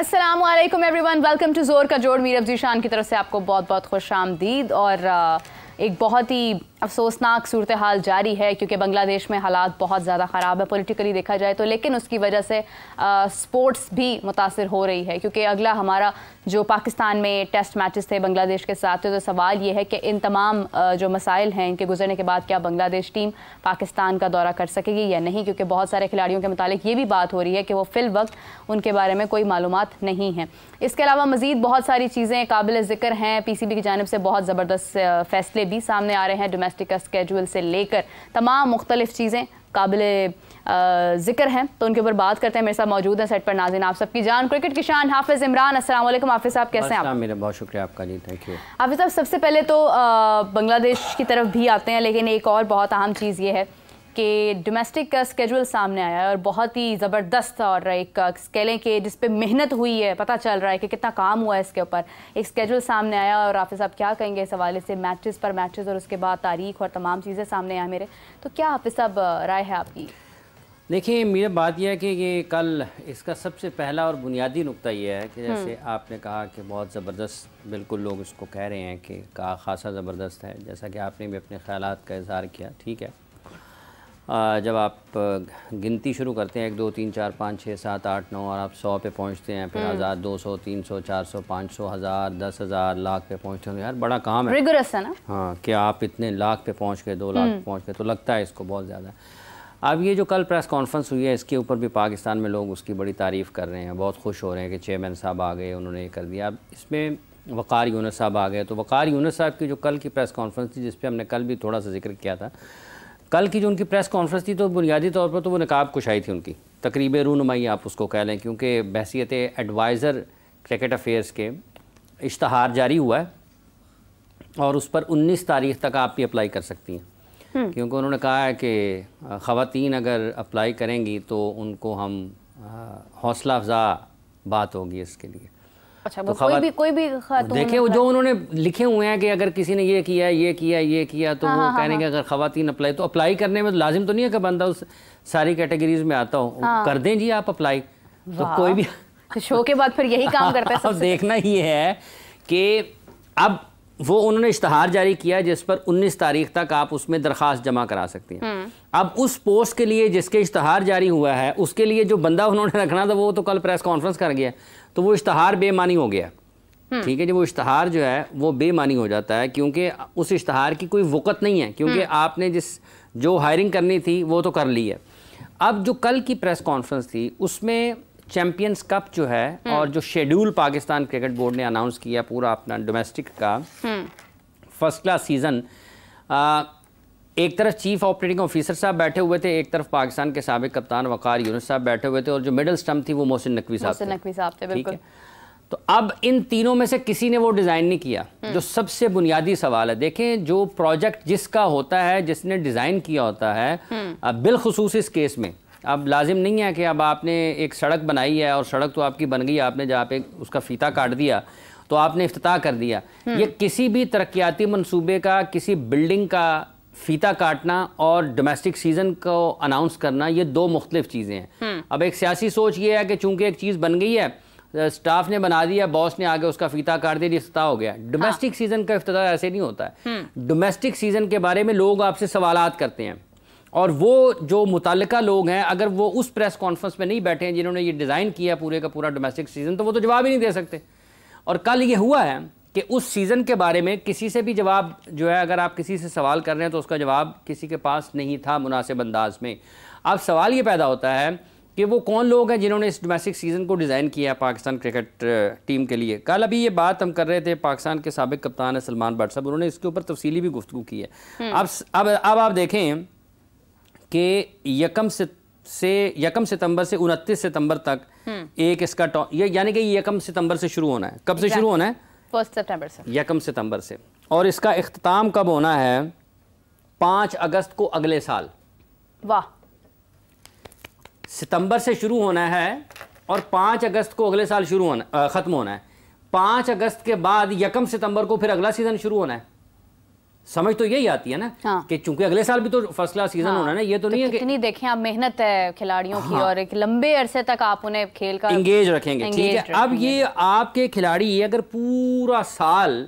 Aslam everyone welcome to जोर का जोड़ मीर अफजी शान की तरफ से आपको बहुत बहुत खुश आमदीद और एक बहुत ही अफसोसनाक सूरत हाल जारी है क्योंकि बांग्लादेश में हालात बहुत ज़्यादा ख़राब है पोलिटिकली देखा जाए तो लेकिन उसकी वजह से स्पोर्ट्स भी मुतासर हो रही है क्योंकि अगला हमारा जो पाकिस्तान में टेस्ट मैचेस थे बांग्लादेश के साथ तो सवाल ये है कि इन तमाम जो मसाइल हैं इनके गुजरने के बाद क्या बांग्लादेश टीम पाकिस्तान का दौरा कर सकेगी या नहीं क्योंकि बहुत सारे खिलाड़ियों के मुतालिक ये भी बात हो रही है कि वो फिल वक्त उनके बारे में कोई मालूम नहीं है इसके अलावा मज़ीद बहुत सारी चीज़ें काबिल ज़िक्र हैं पी सी बी की जानब से बहुत ज़बरदस्त फैसले फैसले भी सामने आ रहे हैं डोमेस्टिक का स्केजूल से लेकर तमाम मुख्तलिफ चीज़ें काबिल जिक्र हैं तो उनके ऊपर बात करते हैं मेरे साथ मौजूद हैं सेट पर नाजिन आप सबकी जान क्रिकेट की शान हाफिज इमरान अस्सलाम वालेकुम हाफिज साहब कैसे हैं आप मेरा बहुत शुक्रिया आपका जी थैंक यू हाफिज साहब सबसे पहले तो बांग्लादेश की तरफ भी आते हैं लेकिन एक और बहुत अहम चीज़ ये है कि डोमेस्टिक का स्केजुअल सामने आया है और बहुत ही ज़बरदस्त और एक uh, कहलें कि जिस पर मेहनत हुई है पता चल रहा है कि कितना काम हुआ है इसके ऊपर एक स्केजुअल सामने आया और हाफि साहब क्या कहेंगे इस हवाले से मैचेस पर मैचेस और उसके बाद तारीख और तमाम चीज़ें सामने आए मेरे तो क्या हाफि साहब uh, राय है आपकी देखिए मेरा बात यह है कि ये कल इसका सबसे पहला और बुनियादी नुकता यह है कि हम्म। जैसे आपने कहा कि बहुत ज़बरदस्त बिल्कुल लोग इसको कह रहे हैं कि कहा खासा ज़बरदस्त है जैसा कि आपने भी अपने ख्याल का इजहार किया ठीक है जब आप गिनती शुरू करते हैं एक दो तीन चार पाँच छः सात आठ नौ और आप सौ पे पहुंचते हैं फिर हज़ार हम्म। दो सौ तीन सौ चार सौ पाँच सौ हज़ार दस हज़ार लाख पे पहुंचते हैं यार बड़ा काम है है ना हाँ कि आप इतने लाख पे पहुंच गए दो लाख पे हम्म। पहुँच गए तो लगता है इसको बहुत ज़्यादा अब ये जो कल प्रेस कॉन्फ्रेंस हुई है इसके ऊपर भी पाकिस्तान में लोग उसकी बड़ी तारीफ़ कर रहे हैं बहुत खुश हो रहे हैं कि चेयरमैन साहब आ गए उन्होंने ये कर दिया अब इसमें वक़ार यूनस साहब आ गए तो वक़ार यूनस साहब की जो कल की प्रेस कॉन्फ्रेंस थी जिस पर हमने कल भी थोड़ा सा जिक्र किया था कल की जो उनकी प्रेस कॉन्फ्रेंस थी तो बुनियादी तौर पर तो वो नकाब कुशाई थी उनकी तकरीब रूनुमाई आप उसको कह लें क्योंकि बहसीत एडवाइज़र क्रिकेट अफेयर्स के इश्तहार जारी हुआ है और उस पर 19 तारीख तक आप भी अप्लाई कर सकती हैं हम्म। क्योंकि उन्होंने कहा है कि ख़वान अगर अप्लाई करेंगी तो उनको हम हौसला अफजा बात होगी इसके लिए अच्छा तो कोई भी कोई भी तो देखिए जो उन्होंने लिखे हुए हैं कि अगर किसी ने ये किया ये किया ये किया तो हाँ, वो हाँ, हाँ कहने के हाँ। अगर खातन अप्लाई तो अप्लाई करने में तो लाजिम तो नहीं है कि बंदा उस सारी कैटेगरीज में आता हो हाँ, कर दें जी आप अप्लाई तो कोई भी शो तो के बाद फिर यही काम करता है देखना ये है कि अब वो उन्होंने इश्तहार जारी किया जिस पर 19 तारीख तक आप उसमें दरख्वास्त जमा करा सकती हैं हम्म। अब उस पोस्ट के लिए जिसके इश्तहार जारी हुआ है उसके लिए जो बंदा उन्होंने रखना था वो तो कल प्रेस कॉन्फ्रेंस कर गया तो वो इश्तहार बेमानी हो गया हम्म। ठीक है जी वो इश्तहार जो है वो बेमानी हो जाता है क्योंकि उस इश्तहार की कोई वक़त नहीं है क्योंकि हम्म। आपने जिस जो हायरिंग करनी थी वो तो कर ली है अब जो कल की प्रेस कॉन्फ्रेंस थी उसमें चैंपियंस कप जो है हम्म। और जो शेड्यूल पाकिस्तान क्रिकेट बोर्ड ने अनाउंस किया पूरा अपना डोमेस्टिक का फर्स्ट क्लास सीज़न एक तरफ चीफ ऑपरेटिंग ऑफिसर साहब बैठे हुए थे एक तरफ पाकिस्तान के सबक कप्तान वकार यूनुस साहब बैठे हुए थे और जो मिडल स्टम्प थी वो मोहसिन नकवी साहब मोहसिन नकवी साहब थे बिल्कुल तो अब इन तीनों में से किसी ने वो डिज़ाइन नहीं किया हम्म। जो सबसे बुनियादी सवाल है देखें जो प्रोजेक्ट जिसका होता है जिसने डिज़ाइन किया होता है हम्म। बिलखसूस इस केस में अब लाजिम नहीं है कि अब आपने एक सड़क बनाई है और सड़क तो आपकी बन गई आपने जहाँ पे उसका फ़ीता काट दिया तो आपने अफ्ताह कर दिया हम्म। ये किसी भी तरक्याती मनसूबे का किसी बिल्डिंग का फीता काटना और डोमेस्टिक सीज़न को अनाउंस करना ये दो मुख्तलिफ चीज़ें हैं हम्म। अब एक सियासी सोच ये है कि चूंकि एक चीज़ बन गई है स्टाफ ने बना दिया बॉस ने आगे उसका फीता काट दिया अफ्ताह हो गया डोमेस्टिक हाँ। सीज़न का अफ्ताह ऐसे नहीं होता है हम्म। डोमेस्टिक सीज़न के बारे में लोग आपसे सवाल करते हैं और वो जो मुतल लोग हैं अगर वो उस प्रेस कॉन्फ्रेंस में नहीं बैठे हैं जिन्होंने ये डिज़ाइन किया पूरे का पूरा डोमेस्टिक सीज़न तो वो तो जवाब ही नहीं दे सकते और कल ये हुआ है कि उस सीज़न के बारे में किसी से भी जवाब जो है अगर आप किसी से सवाल कर रहे हैं तो उसका जवाब किसी के पास नहीं था मुनासिब अंदाज में अब सवाल ये पैदा होता है कि वो कौन लोग हैं जिन्होंने इस डोमेस्टिक सीज़न को डिज़ाइन किया है पाकिस्तान क्रिकेट टीम के लिए कल अभी ये बात हम कर रहे थे पाकिस्तान के सबक कप्तान है सलमान भट्ट साहब उन्होंने इसके ऊपर तफसीली भी गुफ्तु की है हम्म। अब अब अब आप देखें कि यकम से से यकम सितंबर से उनतीस सितंबर तक हम्म। एक इसका ये यानी कि यकम सितंबर से शुरू होना है कब से शुरू होना है फर्स्ट सितंबर से यकम सितंबर से और इसका अख्ताम कब होना है पाँच अगस्त को अगले साल वाह सितंबर से शुरू होना है और पाँच अगस्त को अगले साल शुरू होना ख़त्म होना है पाँच अगस्त के बाद यकम सितंबर को फिर अगला सीज़न शुरू होना है समझ तो यही आती है ना हाँ। कि चूंकि अगले साल भी तो फर्स्ट क्लास सीजन हाँ। होना ना ये तो, तो नहीं है कितनी देखें आप मेहनत है खिलाड़ियों हाँ। की और एक लंबे अरसे तक आप उन्हें खेल का एंगेज रखेंगे ठीक है अब ये आपके खिलाड़ी अगर पूरा साल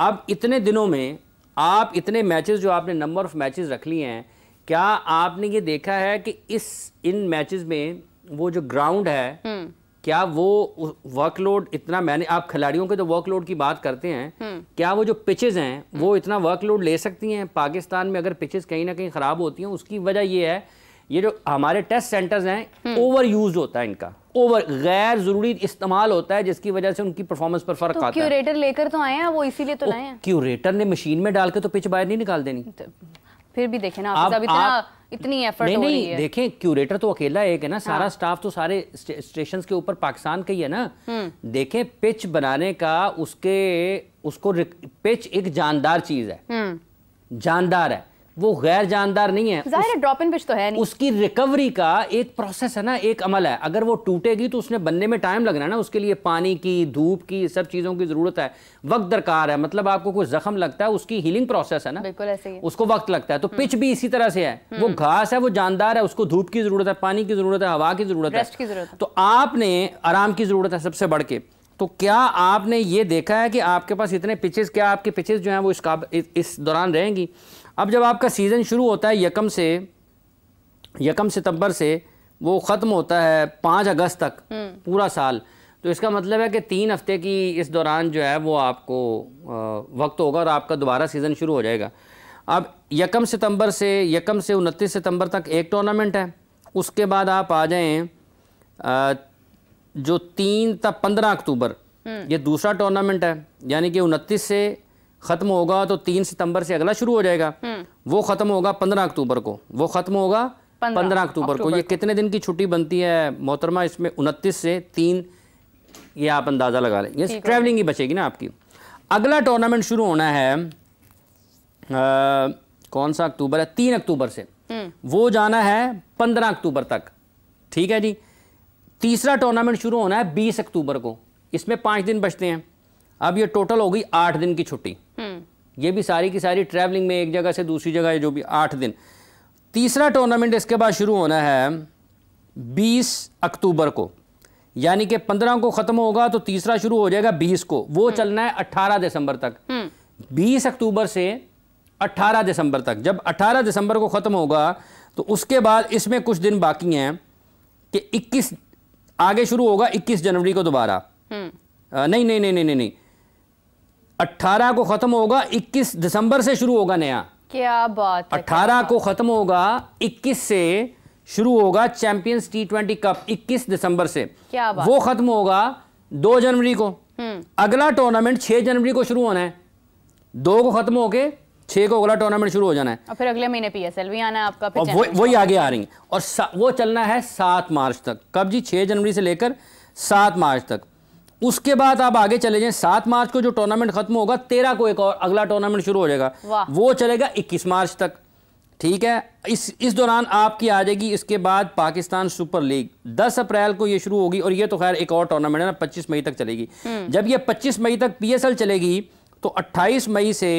अब इतने दिनों में आप इतने मैचेस जो आपने नंबर ऑफ मैचेस रख लिए हैं क्या आपने ये देखा है कि इस इन मैचेस में वो जो ग्राउंड है हम्म। क्या वो वर्कलोड इतना मैंने आप खिलाड़ियों के जो वर्कलोड की बात करते हैं हम्म। क्या वो जो पिचेज हैं वो इतना वर्कलोड ले सकती हैं पाकिस्तान में अगर पिचेज कहीं ना कहीं ख़राब होती हैं उसकी वजह ये है ये जो हमारे टेस्ट सेंटर्स हैं ओवर हम्म। यूज होता है इनका ओवर गैर जरूरी इस्तेमाल होता है जिसकी वजह से उनकी परफॉर्मेंस पर फर्क तो आता क्यूरेटर है क्यूरेटर लेकर तो आए हैं वो इसीलिए तो लाए हैं क्यूरेटर ने मशीन में डाल के तो पिच बाहर नहीं निकाल देनी तो फिर भी देखे ना आप, आप, आप इतनी एफर्ट नहीं, हो नहीं, रही है देखें क्यूरेटर तो अकेला एक है ना सारा हाँ। स्टाफ तो सारे स्टेशन के ऊपर पाकिस्तान का ही है ना हम्म। देखें पिच बनाने का उसके उसको पिच एक जानदार चीज है हम्म। जानदार है वो गैर जानदार नहीं है जाहिर ड्रॉप इन पिच तो है नहीं उसकी रिकवरी का एक प्रोसेस है ना एक अमल है अगर वो टूटेगी तो उसने बनने में टाइम लगना है ना उसके लिए पानी की धूप की सब चीज़ों की ज़रूरत है वक्त दरकार है मतलब आपको कोई जख्म लगता है उसकी हीलिंग प्रोसेस है ना बिल्कुल ऐसे ही उसको वक्त लगता है तो पिच हम्म। भी इसी तरह से है हम्म। वो घास है वो जानदार है उसको धूप की ज़रूरत है पानी की ज़रूरत है हवा की ज़रूरत है तो आपने आराम की ज़रूरत है सबसे बढ़ के तो क्या आपने ये देखा है कि आपके पास इतने पिचेस क्या आपके पिचेस जो है वो इस दौरान रहेंगी अब जब आपका सीज़न शुरू होता है यकम से यकम सितंबर से वो ख़त्म होता है पाँच अगस्त तक हम्म। पूरा साल तो इसका मतलब है कि तीन हफ्ते की इस दौरान जो है वो आपको वक्त होगा और आपका दोबारा सीज़न शुरू हो जाएगा अब यकम सितंबर से यकम से उनतीस सितंबर तक एक टूर्नामेंट है उसके बाद आप आ जाएं जो तीन तक पंद्रह अक्टूबर हम्म। ये दूसरा टूर्नामेंट है यानी कि उनतीस से ख़त्म होगा तो तीन सितंबर से अगला शुरू हो जाएगा हम्म। वो ख़त्म होगा पंद्रह अक्टूबर को वो ख़त्म होगा पंद्रह अक्टूबर को ये कितने दिन की छुट्टी बनती है मोहतरमा इसमें उनतीस से तीन ये आप अंदाज़ा लगा लें ये ट्रैवलिंग ही बचेगी ना आपकी अगला टूर्नामेंट शुरू होना है आ, कौन सा अक्टूबर है तीन अक्टूबर से हम्म। वो जाना है पंद्रह अक्टूबर तक ठीक है जी तीसरा टूर्नामेंट शुरू होना है बीस अक्टूबर को इसमें पाँच दिन बचते हैं अब ये टोटल हो गई आठ दिन की छुट्टी हम्म। ये भी सारी की सारी ट्रैवलिंग में एक जगह से दूसरी जगह जो भी आठ दिन तीसरा टूर्नामेंट इसके बाद शुरू होना है बीस अक्टूबर को यानी कि पंद्रह को खत्म होगा तो तीसरा शुरू हो जाएगा बीस को वो हम्म। चलना है अट्ठारह दिसंबर तक हम्म। बीस अक्टूबर से अट्ठारह दिसंबर तक जब अट्ठारह दिसंबर को ख़त्म होगा तो उसके बाद इसमें कुछ दिन बाकी हैं कि इक्कीस आगे शुरू होगा इक्कीस जनवरी को दोबारा नहीं नहीं नहीं नहीं नहीं 18 को ख़त्म होगा 21 दिसंबर से शुरू होगा नया क्या बात है 18 को ख़त्म होगा 21 से शुरू होगा चैंपियंस टी ट्वेंटी कप 21 दिसंबर से क्या बात वो ख़त्म होगा 2 जनवरी को हम्म। अगला टूर्नामेंट 6 जनवरी को शुरू होना है दो को ख़त्म होके छः को अगला टूर्नामेंट शुरू हो जाना है और फिर अगले महीने पीएसएल भी आना है आपका और वो वही आगे आ रही है और वो चलना है सात मार्च तक कब जी छह जनवरी से लेकर सात मार्च तक उसके बाद आप आगे चले जाएं सात मार्च को जो टूर्नामेंट खत्म होगा तेरह को एक और अगला टूर्नामेंट शुरू हो जाएगा वो चलेगा इक्कीस मार्च तक ठीक है इस इस दौरान आपकी आ जाएगी इसके बाद पाकिस्तान सुपर लीग 10 अप्रैल को ये शुरू होगी और ये तो खैर एक और टूर्नामेंट है ना 25 मई तक चलेगी हम्म। जब ये 25 मई तक पीएसएल चलेगी तो 28 मई से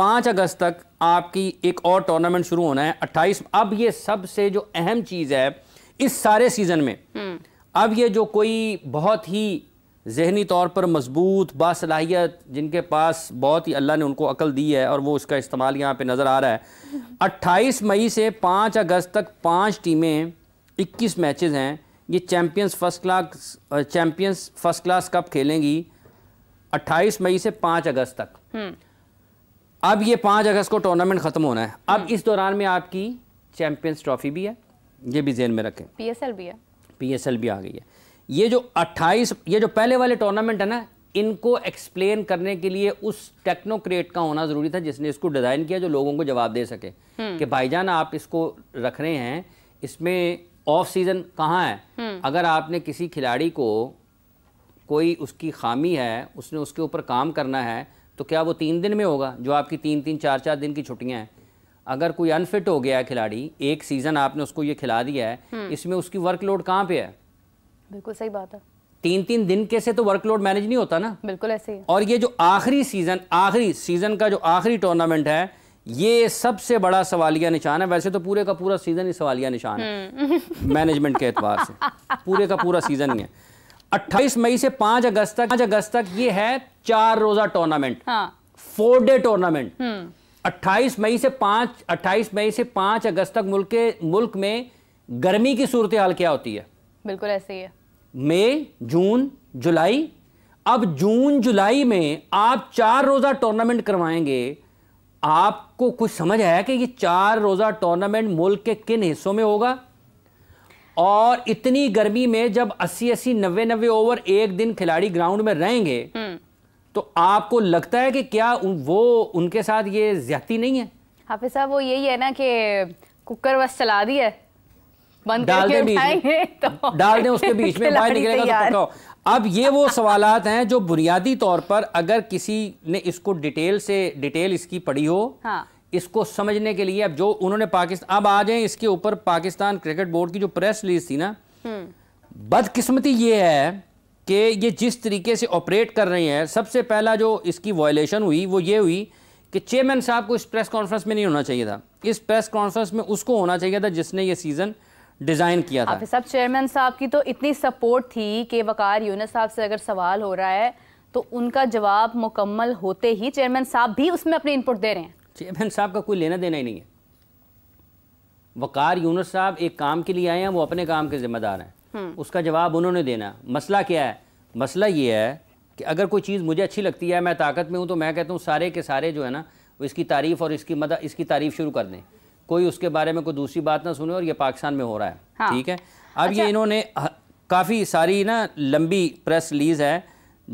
5 अगस्त तक आपकी एक और टूर्नामेंट शुरू होना है 28 अब ये सबसे जो अहम चीज़ है इस सारे सीज़न में हम्म। अब ये जो कोई बहुत ही जहनी तौर पर मजबूत बासलाहियत जिनके पास बहुत ही अल्लाह ने उनको अकल दी है और वो उसका इस्तेमाल यहाँ पे नज़र आ रहा है अट्ठाईस मई से पाँच अगस्त तक पांच टीमें इक्कीस मैच हैं ये champions first class champions first class cup खेलेंगी 28 मई से 5 अगस्त तक हम्म। अब ये 5 अगस्त को टूर्नामेंट ख़त्म होना है अब हम्म। इस दौरान में आपकी चैम्पियंस ट्रॉफी भी है ये भी जहन में रखें पी भी है पी भी आ गई है ये जो 28 ये जो पहले वाले टूर्नामेंट है ना इनको एक्सप्लेन करने के लिए उस टेक्नोक्रेट का होना ज़रूरी था जिसने इसको डिज़ाइन किया जो लोगों को जवाब दे सके हम्म। कि भाईजान आप इसको रख रहे हैं इसमें ऑफ सीज़न कहाँ है हम्म। अगर आपने किसी खिलाड़ी को कोई उसकी खामी है उसने उसके ऊपर काम करना है तो क्या वो तीन दिन में होगा जो आपकी तीन तीन चार चार दिन की छुट्टियाँ हैं अगर कोई अनफिट हो गया है खिलाड़ी एक सीज़न आपने उसको ये खिला दिया है हम्म। इसमें उसकी वर्कलोड कहाँ पे है बिल्कुल सही बात है तीन तीन दिन के से तो वर्कलोड मैनेज नहीं होता ना बिल्कुल ऐसे ही और ये जो आखिरी सीजन आखिरी सीजन का जो आखिरी टूर्नामेंट है ये सबसे बड़ा सवालिया निशान है वैसे तो पूरे का पूरा सीजन ही सवालिया निशान है मैनेजमेंट हम्म। के एतबार से पूरे का पूरा सीजन ही है अट्ठाईस मई से पांच अगस्त तक पांच अगस्त तक ये है चार रोजा टूर्नामेंट फोर डे टूर्नामेंट 28 मई से 5 28 मई से 5 अगस्त तक मुल्क के मुल्क में गर्मी की सूरत हाल क्या होती है बिल्कुल ऐसे ही है मई जून जुलाई अब जून जुलाई में आप चार रोज़ा टूर्नामेंट करवाएंगे आपको कुछ समझ आया कि ये चार रोज़ा टूर्नामेंट मुल्क के किन हिस्सों में होगा और इतनी गर्मी में जब अस्सी अस्सी नब्बे नब्बे ओवर एक दिन खिलाड़ी ग्राउंड में रहेंगे हम्म। तो आपको लगता है कि क्या वो उनके साथ ये ज्यादा नहीं है हाफिज साहब वो यही है ना कि कुकर बस चला दी है डाल दें बीच तो डाल दें उसके बीच में बाहर निकलेगा तो पकड़ो अब ये वो सवाल हैं जो बुनियादी तौर पर अगर किसी ने इसको डिटेल से डिटेल इसकी पढ़ी हो हाँ। इसको समझने के लिए अब जो उन्होंने पाकिस्तान अब आ जाए इसके ऊपर पाकिस्तान क्रिकेट बोर्ड की जो प्रेस रिलीज थी ना हम्म। बदकिस्मती ये है कि ये जिस तरीके से ऑपरेट कर रही हैं सबसे पहला जो इसकी वॉयलेशन हुई वो ये हुई कि चेयरमैन साहब को इस प्रेस कॉन्फ्रेंस में नहीं होना चाहिए था इस प्रेस कॉन्फ्रेंस में उसको होना चाहिए था जिसने ये सीज़न डिजाइन किया था सब चेयरमैन साहब की तो इतनी सपोर्ट थी कि वकार यूनस साहब से अगर सवाल हो रहा है तो उनका जवाब मुकम्मल होते ही चेयरमैन साहब भी उसमें अपने इनपुट दे रहे हैं चेयरमैन साहब का कोई लेना देना ही नहीं है वकार यूनस साहब एक काम के लिए आए हैं वो अपने काम के जिम्मेदार हैं हम्म। उसका जवाब उन्होंने देना मसला क्या है मसला ये है कि अगर कोई चीज़ मुझे अच्छी लगती है मैं ताकत में हूँ तो मैं कहता हूँ सारे के सारे जो है ना इसकी तारीफ़ और इसकी मदद इसकी तारीफ़ शुरू कर दें कोई उसके बारे में कोई दूसरी बात ना सुने और ये पाकिस्तान में हो रहा है हाँ। ठीक है अब अच्छा। ये इन्होंने काफ़ी सारी ना लंबी प्रेस रिलीज़ है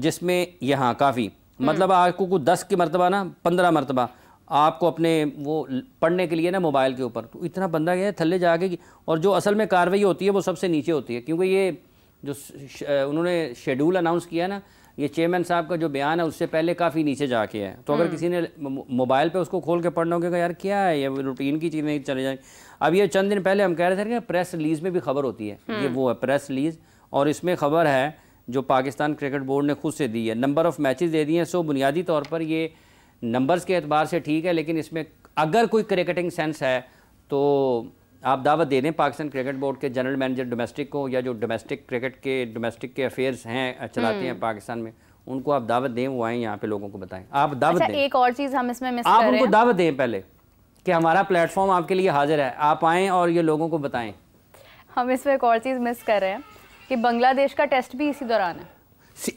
जिसमें यहाँ काफ़ी हम्म। मतलब आपको कुछ दस की मरतबा ना पंद्रह मरतबा आपको अपने वो पढ़ने के लिए ना मोबाइल के ऊपर तो इतना बंदा गया थल्ले जाके और जो असल में कार्रवाई होती है वो सबसे नीचे होती है क्योंकि ये जो उन्होंने शेड्यूल अनाउंस किया ना ये चेयरमैन साहब का जो बयान है उससे पहले काफ़ी नीचे जाके है तो अगर हम्म। किसी ने मोबाइल पे उसको खोल के पढ़ना होगा यार क्या है ये रूटीन की चीज़ें चले जाएँ अब ये चंद दिन पहले हम कह रहे थे कि प्रेस रिलीज़ में भी खबर होती है ये हम्म। वो है प्रेस रिलीज़ और इसमें खबर है जो पाकिस्तान क्रिकेट बोर्ड ने खुद से दी है नंबर ऑफ़ मैचेज दे दिए हैं सो बुनियादी तौर पर ये नंबर्स के अतबार से ठीक है लेकिन इसमें अगर कोई क्रिकेटिंग सेंस है तो आप दावत दे दें पाकिस्तान क्रिकेट बोर्ड के जनरल मैनेजर डोमेस्टिक को या जो डोमेस्टिक क्रिकेट के डोमेस्टिक के अफेयर्स हैं चलाते हैं हम्म। पाकिस्तान में उनको आप दावत दें वो आए यहाँ पे लोगों को बताएं आप दावत अच्छा, दें एक और चीज़ हम इसमें मिस आप उनको दावत दें पहले कि हमारा प्लेटफॉर्म आपके लिए हाजिर है आप आएँ और ये लोगों को बताएं हम इसमें एक और चीज़ मिस कर रहे हैं कि बांग्लादेश का टेस्ट भी इसी दौरान है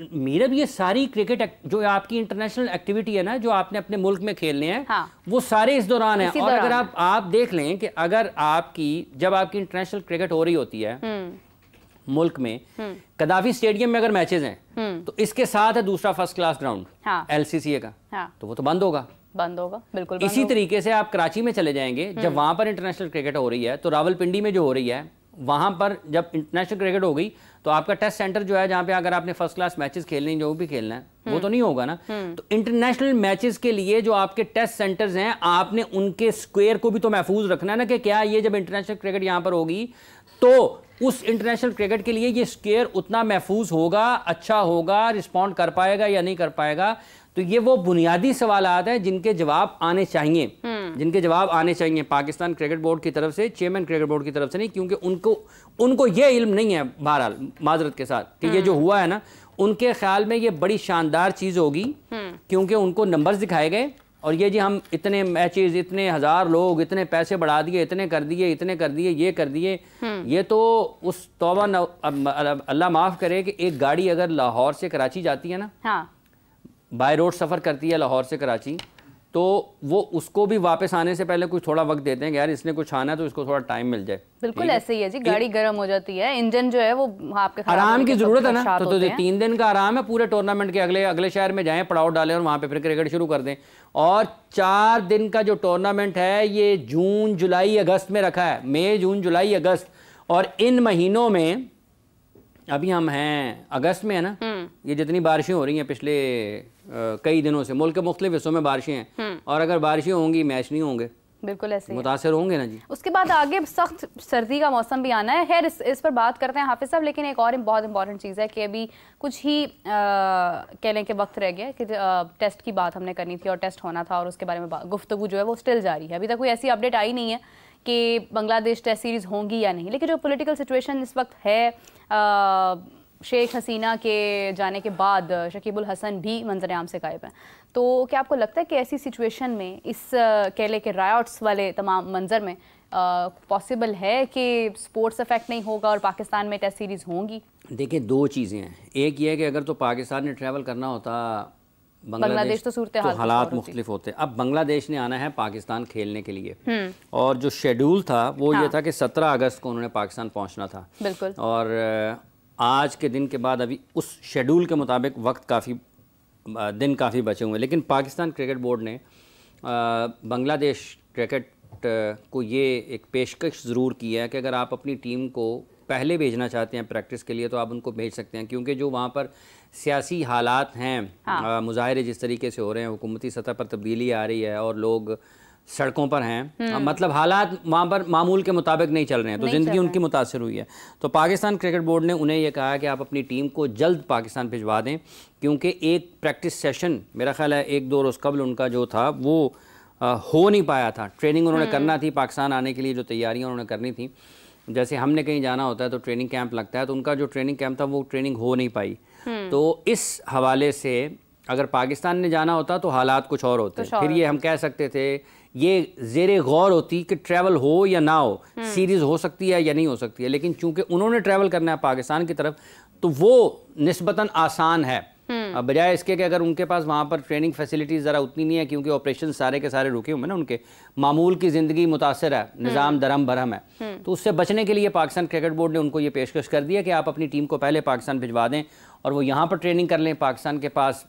मीरब ये सारी क्रिकेट जो आपकी इंटरनेशनल एक्टिविटी है ना जो आपने अपने मुल्क में खेलने हैं हाँ। वो सारे इस दौरान है और अगर आप आप देख लें कि अगर आपकी जब आपकी इंटरनेशनल क्रिकेट हो रही होती है हम्म। मुल्क में हम्म। कदाफी स्टेडियम में अगर मैचेस हैं हम्म। तो इसके साथ है दूसरा फर्स्ट क्लास ग्राउंड हाँ। का हाँ। तो वो तो बंद होगा बंद होगा बिल्कुल इसी तरीके से आप कराची में चले जाएंगे जब वहां पर इंटरनेशनल क्रिकेट हो रही है तो रावलपिंडी में जो हो रही है वहाँ पर जब इंटरनेशनल क्रिकेट हो गई तो आपका टेस्ट सेंटर जो है जहाँ पे अगर आपने फर्स्ट क्लास मैचेस खेलने जो भी खेलना है वो हम्म। तो नहीं होगा ना हम्म। तो इंटरनेशनल मैचेस के लिए जो आपके टेस्ट सेंटर्स हैं आपने उनके स्क्वेयर को भी तो महफूज रखना है ना कि क्या ये जब इंटरनेशनल क्रिकेट यहाँ पर होगी तो उस इंटरनेशनल क्रिकेट के लिए ये स्केयर उतना महफूज होगा अच्छा होगा रिस्पॉन्ड कर पाएगा या नहीं कर पाएगा तो ये वो बुनियादी सवाल आते हैं जिनके जवाब आने चाहिए हम्म। जिनके जवाब आने चाहिए पाकिस्तान क्रिकेट बोर्ड की तरफ से चेयरमैन क्रिकेट बोर्ड की तरफ से नहीं क्योंकि उनको उनको ये इल्म नहीं है बहरहाल माजरत के साथ कि ये जो हम्म। हुआ है ना उनके ख्याल में ये बड़ी शानदार चीज़ होगी हम्म। क्योंकि उनको नंबर दिखाए गए और ये जी हम इतने मैचेस इतने हज़ार लोग इतने पैसे बढ़ा दिए इतने कर दिए इतने कर दिए ये कर दिए ये तो उस तोबा अल्लाह माफ़ करे कि एक गाड़ी अगर लाहौर से कराची जाती है ना हाँ। बाय रोड सफ़र करती है लाहौर से कराची तो वो उसको भी वापस आने से पहले कुछ थोड़ा वक्त देते हैं कि यार इसने कुछ आना तो इसको थोड़ा टाइम मिल जाए बिल्कुल ऐसे ही है जी गाड़ी गर्म हो जाती है इंजन जो है वो आपके आराम की जरूरत है ना तो, तो, तो तीन दिन का आराम है पूरे टूर्नामेंट के अगले अगले शहर में जाएं पड़ाव डालें और वहाँ पे फिर क्रिकेट शुरू कर दें और चार दिन का जो टूर्नामेंट है ये जून जुलाई अगस्त में रखा है मई जून जुलाई अगस्त और इन महीनों में अभी हम हैं अगस्त में है ना हम्म। ये जितनी बारिशें हो रही हैं पिछले आ, कई दिनों से मुल्क के मुख्तलिफ हिस्सों में बारिशें हैं हम्म। और अगर बारिशें होंगी मैच नहीं होंगे बिल्कुल ऐसे मुतासर होंगे ना जी उसके बाद आगे सख्त सर्दी का मौसम भी आना है खैर इस, इस पर बात करते हैं हाफिज साहब लेकिन एक और बहुत इंपॉर्टेंट चीज़ है कि अभी कुछ ही कहने के वक्त रह गया कि आ, टेस्ट की बात हमने करनी थी और टेस्ट होना था और उसके बारे में गुफ्तु जो है वो स्टिल जारी है अभी तक कोई ऐसी अपडेट आई नहीं है कि बांग्लादेश टेस्ट सीरीज़ होंगी या नहीं लेकिन जो पोलिटिकल सिचुएशन इस वक्त है शेख हसीना के जाने के बाद शकीबुल हसन भी मंजर आम से गायब हैं तो क्या आपको लगता है कि ऐसी सिचुएशन में इस कहले के रायट्स वाले तमाम मंजर में पॉसिबल है कि स्पोर्ट्स अफेक्ट नहीं होगा और पाकिस्तान में टेस्ट सीरीज़ होंगी देखिए दो चीज़ें हैं एक ये है कि अगर तो पाकिस्तान ने ट्रैवल करना होता बांग्लादेश तो सूरत तो हालात मुख्तलिफ होते हैं अब बांग्लादेश ने आना है पाकिस्तान खेलने के लिए हम्म। और जो शेड्यूल था वो हाँ। ये था कि सत्रह अगस्त को उन्होंने पाकिस्तान पहुंचना था बिल्कुल और आज के दिन के बाद अभी उस शेड्यूल के मुताबिक वक्त काफ़ी दिन काफ़ी बचे हुए हैं लेकिन पाकिस्तान क्रिकेट बोर्ड ने बांग्लादेश क्रिकेट को ये एक पेशकश ज़रूर की है कि अगर आप अपनी टीम को पहले भेजना चाहते हैं प्रैक्टिस के लिए तो आप उनको भेज सकते हैं क्योंकि जो वहाँ पर सियासी हालात हैं हाँ। मुजाहरे जिस तरीके से हो रहे हैं हुकूमती सतह पर तब्दीली आ रही है और लोग सड़कों पर हैं हम्म। मतलब हालात वहाँ पर मामूल के मुताबिक नहीं चल रहे हैं तो ज़िंदगी उनकी मुतासर हुई है तो पाकिस्तान क्रिकेट बोर्ड ने उन्हें यह कहा कि आप अपनी टीम को जल्द पाकिस्तान भिजवा दें क्योंकि एक प्रैक्टिस सेशन मेरा ख्याल है एक दो रोज़ कबल उनका जो था वो आ, हो नहीं पाया था ट्रेनिंग उन्होंने हम्म। करना थी पाकिस्तान आने के लिए जो तैयारियाँ उन्होंने करनी थी जैसे हमने कहीं जाना होता है तो ट्रेनिंग कैंप लगता है तो उनका जो ट्रेनिंग कैंप था वो ट्रेनिंग हो नहीं पाई हम्म। तो इस हवाले से अगर पाकिस्तान ने जाना होता तो हालात कुछ और होते कुछ और फिर ये हम कह सकते थे ये जेर गौर होती कि ट्रैवल हो या ना हो सीरीज़ हम्म। हो सकती है या नहीं हो सकती है लेकिन चूंकि उन्होंने ट्रैवल करना है पाकिस्तान की तरफ तो वो नस्बता आसान है हम्म। बजाय इसके कि अगर उनके पास वहाँ पर ट्रेनिंग फैसिलिटीज़ ज़रा उतनी नहीं है क्योंकि ऑपरेशन सारे के सारे रुके हुए हैं ना उनके मामूल की ज़िंदगी मुतासर है हम्म। निज़ाम दरम भरम है हम्म। तो उससे बचने के लिए पाकिस्तान क्रिकेट बोर्ड ने उनको ये पेशकश कर दिया कि आप अपनी टीम को पहले पाकिस्तान भिजवा दें और वो यहाँ पर ट्रेनिंग कर लें पाकिस्तान के पास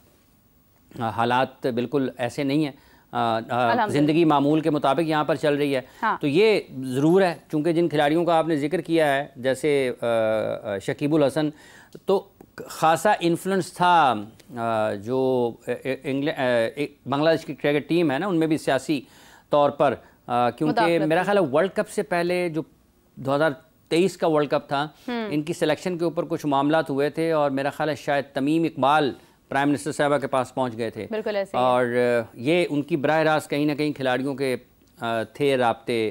हालात बिल्कुल ऐसे नहीं हैं ज़िंदगी मामूल के मुताबिक यहाँ पर चल रही है हाँ। तो ये ज़रूर है क्योंकि जिन खिलाड़ियों का आपने जिक्र किया है जैसे शकीबुल हसन तो ख़ासा इन्फ्लुएंस था जो इंग्लैंड बांग्लादेश की क्रिकेट टीम है ना उनमें भी सियासी तौर पर क्योंकि मेरा ख्याल है वर्ल्ड कप से पहले जो 2023 का वर्ल्ड कप था हम्म। इनकी सिलेक्शन के ऊपर कुछ मामला हुए थे और मेरा ख्याल है शायद तमीम इकबाल प्राइम मिनिस्टर साहबा के पास पहुंच गए थे बिल्कुल ऐसे और ये उनकी बरह रास्त कहीं ना कहीं खिलाड़ियों के थे रबते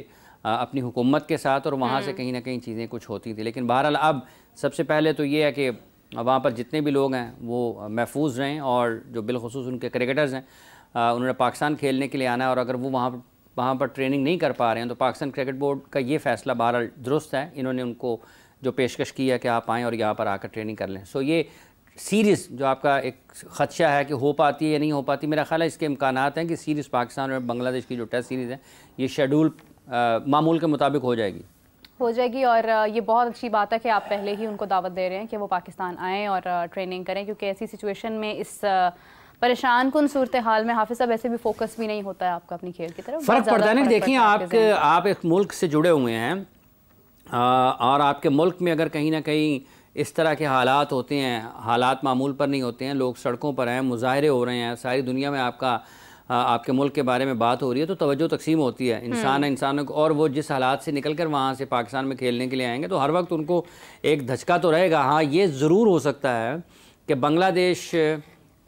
अपनी हुकूमत के साथ और वहाँ हम्म। से कहीं ना कहीं चीज़ें कुछ होती थी लेकिन बहरहाल अब सबसे पहले तो ये है कि वहाँ पर जितने भी लोग हैं वो महफूज रहें और जो बिलखसूस उनके क्रिकेटर्स हैं उन्होंने पाकिस्तान खेलने के लिए आना है और अगर वो वहाँ वहाँ पर ट्रेनिंग नहीं कर पा रहे हैं तो पाकिस्तान क्रिकेट बोर्ड का ये फैसला बहरहाल दुरुस्त है इन्होंने उनको जो पेशकश की है कि आप आएँ और यहाँ पर आकर ट्रेनिंग कर लें सो ये सीरीज़ जो आपका एक ख़दशा है कि हो पाती है या नहीं हो पाती मेरा ख्याल है इसके इम्कान हैं कि सीरीज़ पाकिस्तान और बांग्लादेश की जो टेस्ट सीरीज़ है ये शेड्यूल मामूल के मुताबिक हो जाएगी हो जाएगी और ये बहुत अच्छी बात है कि आप पहले ही उनको दावत दे रहे हैं कि वो पाकिस्तान आएँ और ट्रेनिंग करें क्योंकि ऐसी सिचुएशन में इस परेशान कन सूरत हाल में हाफिज साहब ऐसे भी फोकस भी नहीं होता है आपका अपनी खेल की तरफ फ़र्क पड़ता है देखिए आप आप एक मुल्क से जुड़े हुए हैं और आपके मुल्क में अगर कहीं ना कहीं इस तरह के हालात होते हैं हालात मामूल पर नहीं होते हैं लोग सड़कों पर हैं मुजाहरे हो रहे हैं सारी दुनिया में आपका हाँ, आपके मुल्क के बारे में बात हो रही है तो तवज्जो तकसीम होती है हम्म। इंसान है इंसानों को और वो जिस हालात से निकल कर वहाँ से पाकिस्तान में खेलने के लिए आएंगे तो हर वक्त उनको एक धचका तो रहेगा हाँ ये ज़रूर हो सकता है कि बांग्लादेश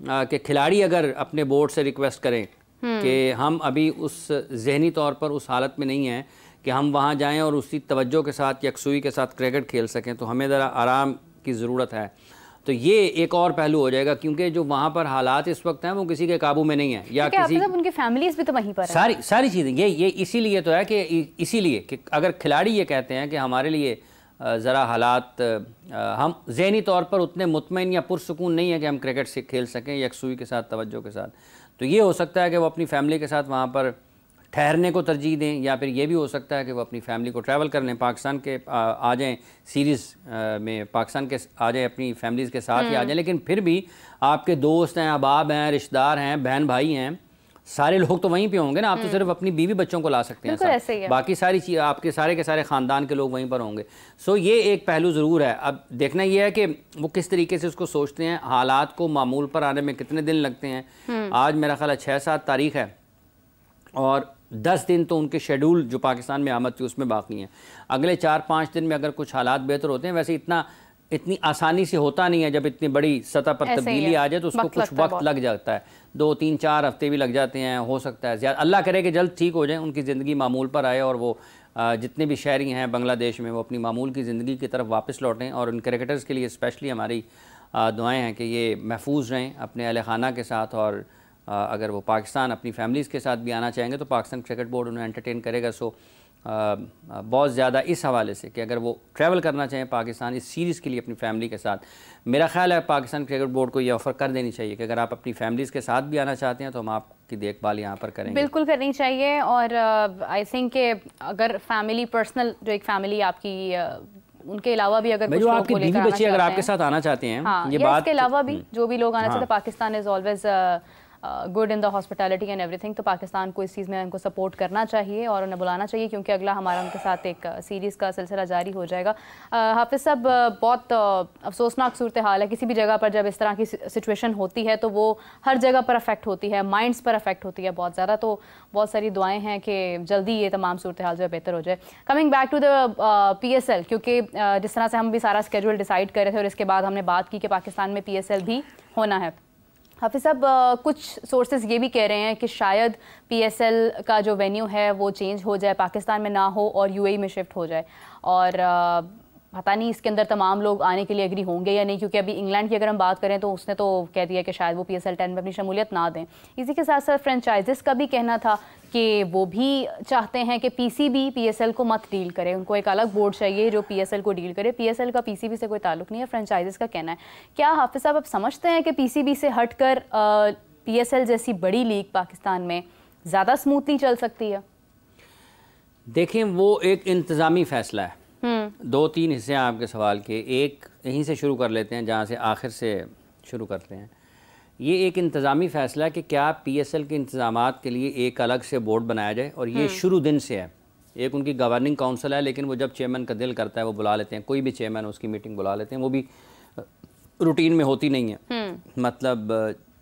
के खिलाड़ी अगर अपने बोर्ड से रिक्वेस्ट करें हम्म। कि हम अभी उस जहनी तौर पर उस हालत में नहीं हैं कि हम वहाँ जाएँ और उसी तवज्जो के साथ यकसुई के साथ क्रिकेट खेल सकें तो हमें ज़रा आराम की ज़रूरत है तो ये एक और पहलू हो जाएगा क्योंकि जो वहाँ पर हालात इस वक्त हैं वो किसी के काबू में नहीं है या किसी मतलब उनके फैमिलीज भी तो वहीं पर सारी सारी चीज़ें ये ये इसीलिए तो है कि इसीलिए कि अगर खिलाड़ी ये कहते हैं कि हमारे लिए ज़रा हालात हम जहनी तौर पर उतने मुतमिन या पुरसकून नहीं है कि हम क्रिकेट से खेल सकें यकसुई के साथ तोज्जो के साथ तो ये हो सकता है कि वो अपनी फैमिली के साथ वहाँ पर ठहरने को तरजीह दें या फिर ये भी हो सकता है कि वो अपनी फैमिली को ट्रैवल कर लें पाकिस्तान के आ, आ जाएं सीरीज़ में पाकिस्तान के आ जाएं अपनी फैमिलीज़ के साथ ही आ जाएं हम्म। लेकिन फिर भी आपके दोस्त हैं अहबाब हैं रिश्तेदार हैं बहन भाई हैं सारे लोग तो वहीं पे होंगे ना आप तो हम्म। सिर्फ अपनी बीवी बच्चों को ला सकते हैं ऐसे ही है। बाकी सारी चीज़ आपके सारे के सारे ख़ानदान के लोग वहीं पर होंगे सो ये एक पहलू ज़रूर है अब देखना ये है कि वो किस तरीके से उसको सोचते हैं हालात को मामूल पर आने में कितने दिन लगते हैं हम्म। आज मेरा ख्याल है छः सात तारीख है और दस दिन तो उनके शेड्यूल जो पाकिस्तान में आमद थी उसमें बाकी हैं अगले चार पाँच दिन में अगर कुछ हालात बेहतर होते हैं वैसे इतना इतनी आसानी से होता नहीं है जब इतनी बड़ी सतह पर तब्दीली आ जाए तो उसको कुछ वक्त लग जाता है दो तीन चार हफ्ते भी लग जाते हैं हो सकता है ज्यादा अल्लाह करे कि जल्द ठीक हो जाए उनकी ज़िंदगी मामूल पर आए और वो जितने भी शहरी हैं बांग्लादेश में वो अपनी मामूल की ज़िंदगी की तरफ वापस लौटें और उन क्रिकेटर्स के लिए स्पेशली हमारी दुआएँ हैं कि ये महफूज रहें अपने अहल खाना के साथ और अगर वो पाकिस्तान अपनी फैमिलीज़ के साथ भी आना चाहेंगे तो पाकिस्तान क्रिकेट बोर्ड उन्हें एंटरटेन करेगा सो बहुत ज़्यादा इस हवाले से कि अगर वो ट्रैवल करना चाहें पाकिस्तान इस सीरीज़ के लिए अपनी फैमिली के साथ मेरा ख्याल है पाकिस्तान क्रिकेट बोर्ड को ये ऑफ़र कर देनी चाहिए कि अगर आप अपनी फैमिलीज़ के साथ भी आना चाहते हैं तो हम आपकी देखभाल यहाँ पर करें बिल्कुल करनी चाहिए और आई थिंक अगर फैमिली पर्सनल जो एक फैमिली आपकी उनके अलावा भी अगर कुछ आपकी बीवी बच्ची अगर आपके साथ आना चाहते हैं हाँ, ये बात के अलावा भी हम्म। जो भी लोग आना हाँ। चाहते हैं Pakistan is always good in the hospitality and everything तो पाकिस्तान को इस चीज़ में उनको सपोर्ट करना चाहिए और उन्हें बुलाना चाहिए क्योंकि अगला हमारा उनके साथ एक सीरीज़ का सिलसिला जारी हो जाएगा हाफिज़ साहब बहुत अफसोसनाक सूरत हाल है किसी भी जगह पर जब इस तरह की सिचुएशन होती है तो वो हर जगह पर अफेक्ट होती है माइंड्स पर अफेक्ट होती है बहुत ज़्यादा तो बहुत सारी दुआएँ हैं कि जल्दी ये तमाम सूरत हाल जो है बेहतर हो जाए coming back to the P S L क्योंकि जिस तरह से हम भी सारा स्केजूल डिसाइड कर रहे थे और इसके बाद हमने बात की कि पाकिस्तान में पी एस एल भी होना है हाफिज साहब कुछ सोर्सेज ये भी कह रहे हैं कि शायद पीएसएल का जो वेन्यू है वो चेंज हो जाए पाकिस्तान में ना हो और यूएई e में शिफ्ट हो जाए और आ, पता नहीं इसके अंदर तमाम लोग आने के लिए एग्री होंगे या नहीं क्योंकि अभी इंग्लैंड की अगर हम बात करें तो उसने तो कह दिया कि शायद वो पी एस एल टेन में अपनी शमूलियत ना दें इसी के साथ साथ फ्रेंचाइजिस का भी कहना था कि वो भी चाहते हैं कि P C B P S L को मत डील करें उनको एक अलग बोर्ड चाहिए जो पी एस एल को डील करे पी एस एल का पी सी बी से कोई ताल्लुक नहीं है फ्रेंचाइजिस का कहना है क्या हाफिज साहब आप समझते हैं कि पी सी बी से हट कर पी एस एल जैसी बड़ी लीग पाकिस्तान में ज़्यादा स्मूथली चल सकती है देखें वो एक इंतज़ामी फ़ैसला है हम्म। दो तीन हिस्से हैं आपके सवाल के एक यहीं से शुरू कर लेते हैं जहाँ से आखिर से शुरू करते हैं ये एक इंतज़ामी फ़ैसला है कि क्या पीएसएल के इंतज़ाम के लिए एक अलग से बोर्ड बनाया जाए और ये हम्म। शुरू दिन से है एक उनकी गवर्निंग काउंसिल है लेकिन वो जब चेयरमैन का दिल करता है वो बुला लेते हैं कोई भी चेयरमैन उसकी मीटिंग बुला लेते हैं वो भी रूटीन में होती नहीं है हम्म। मतलब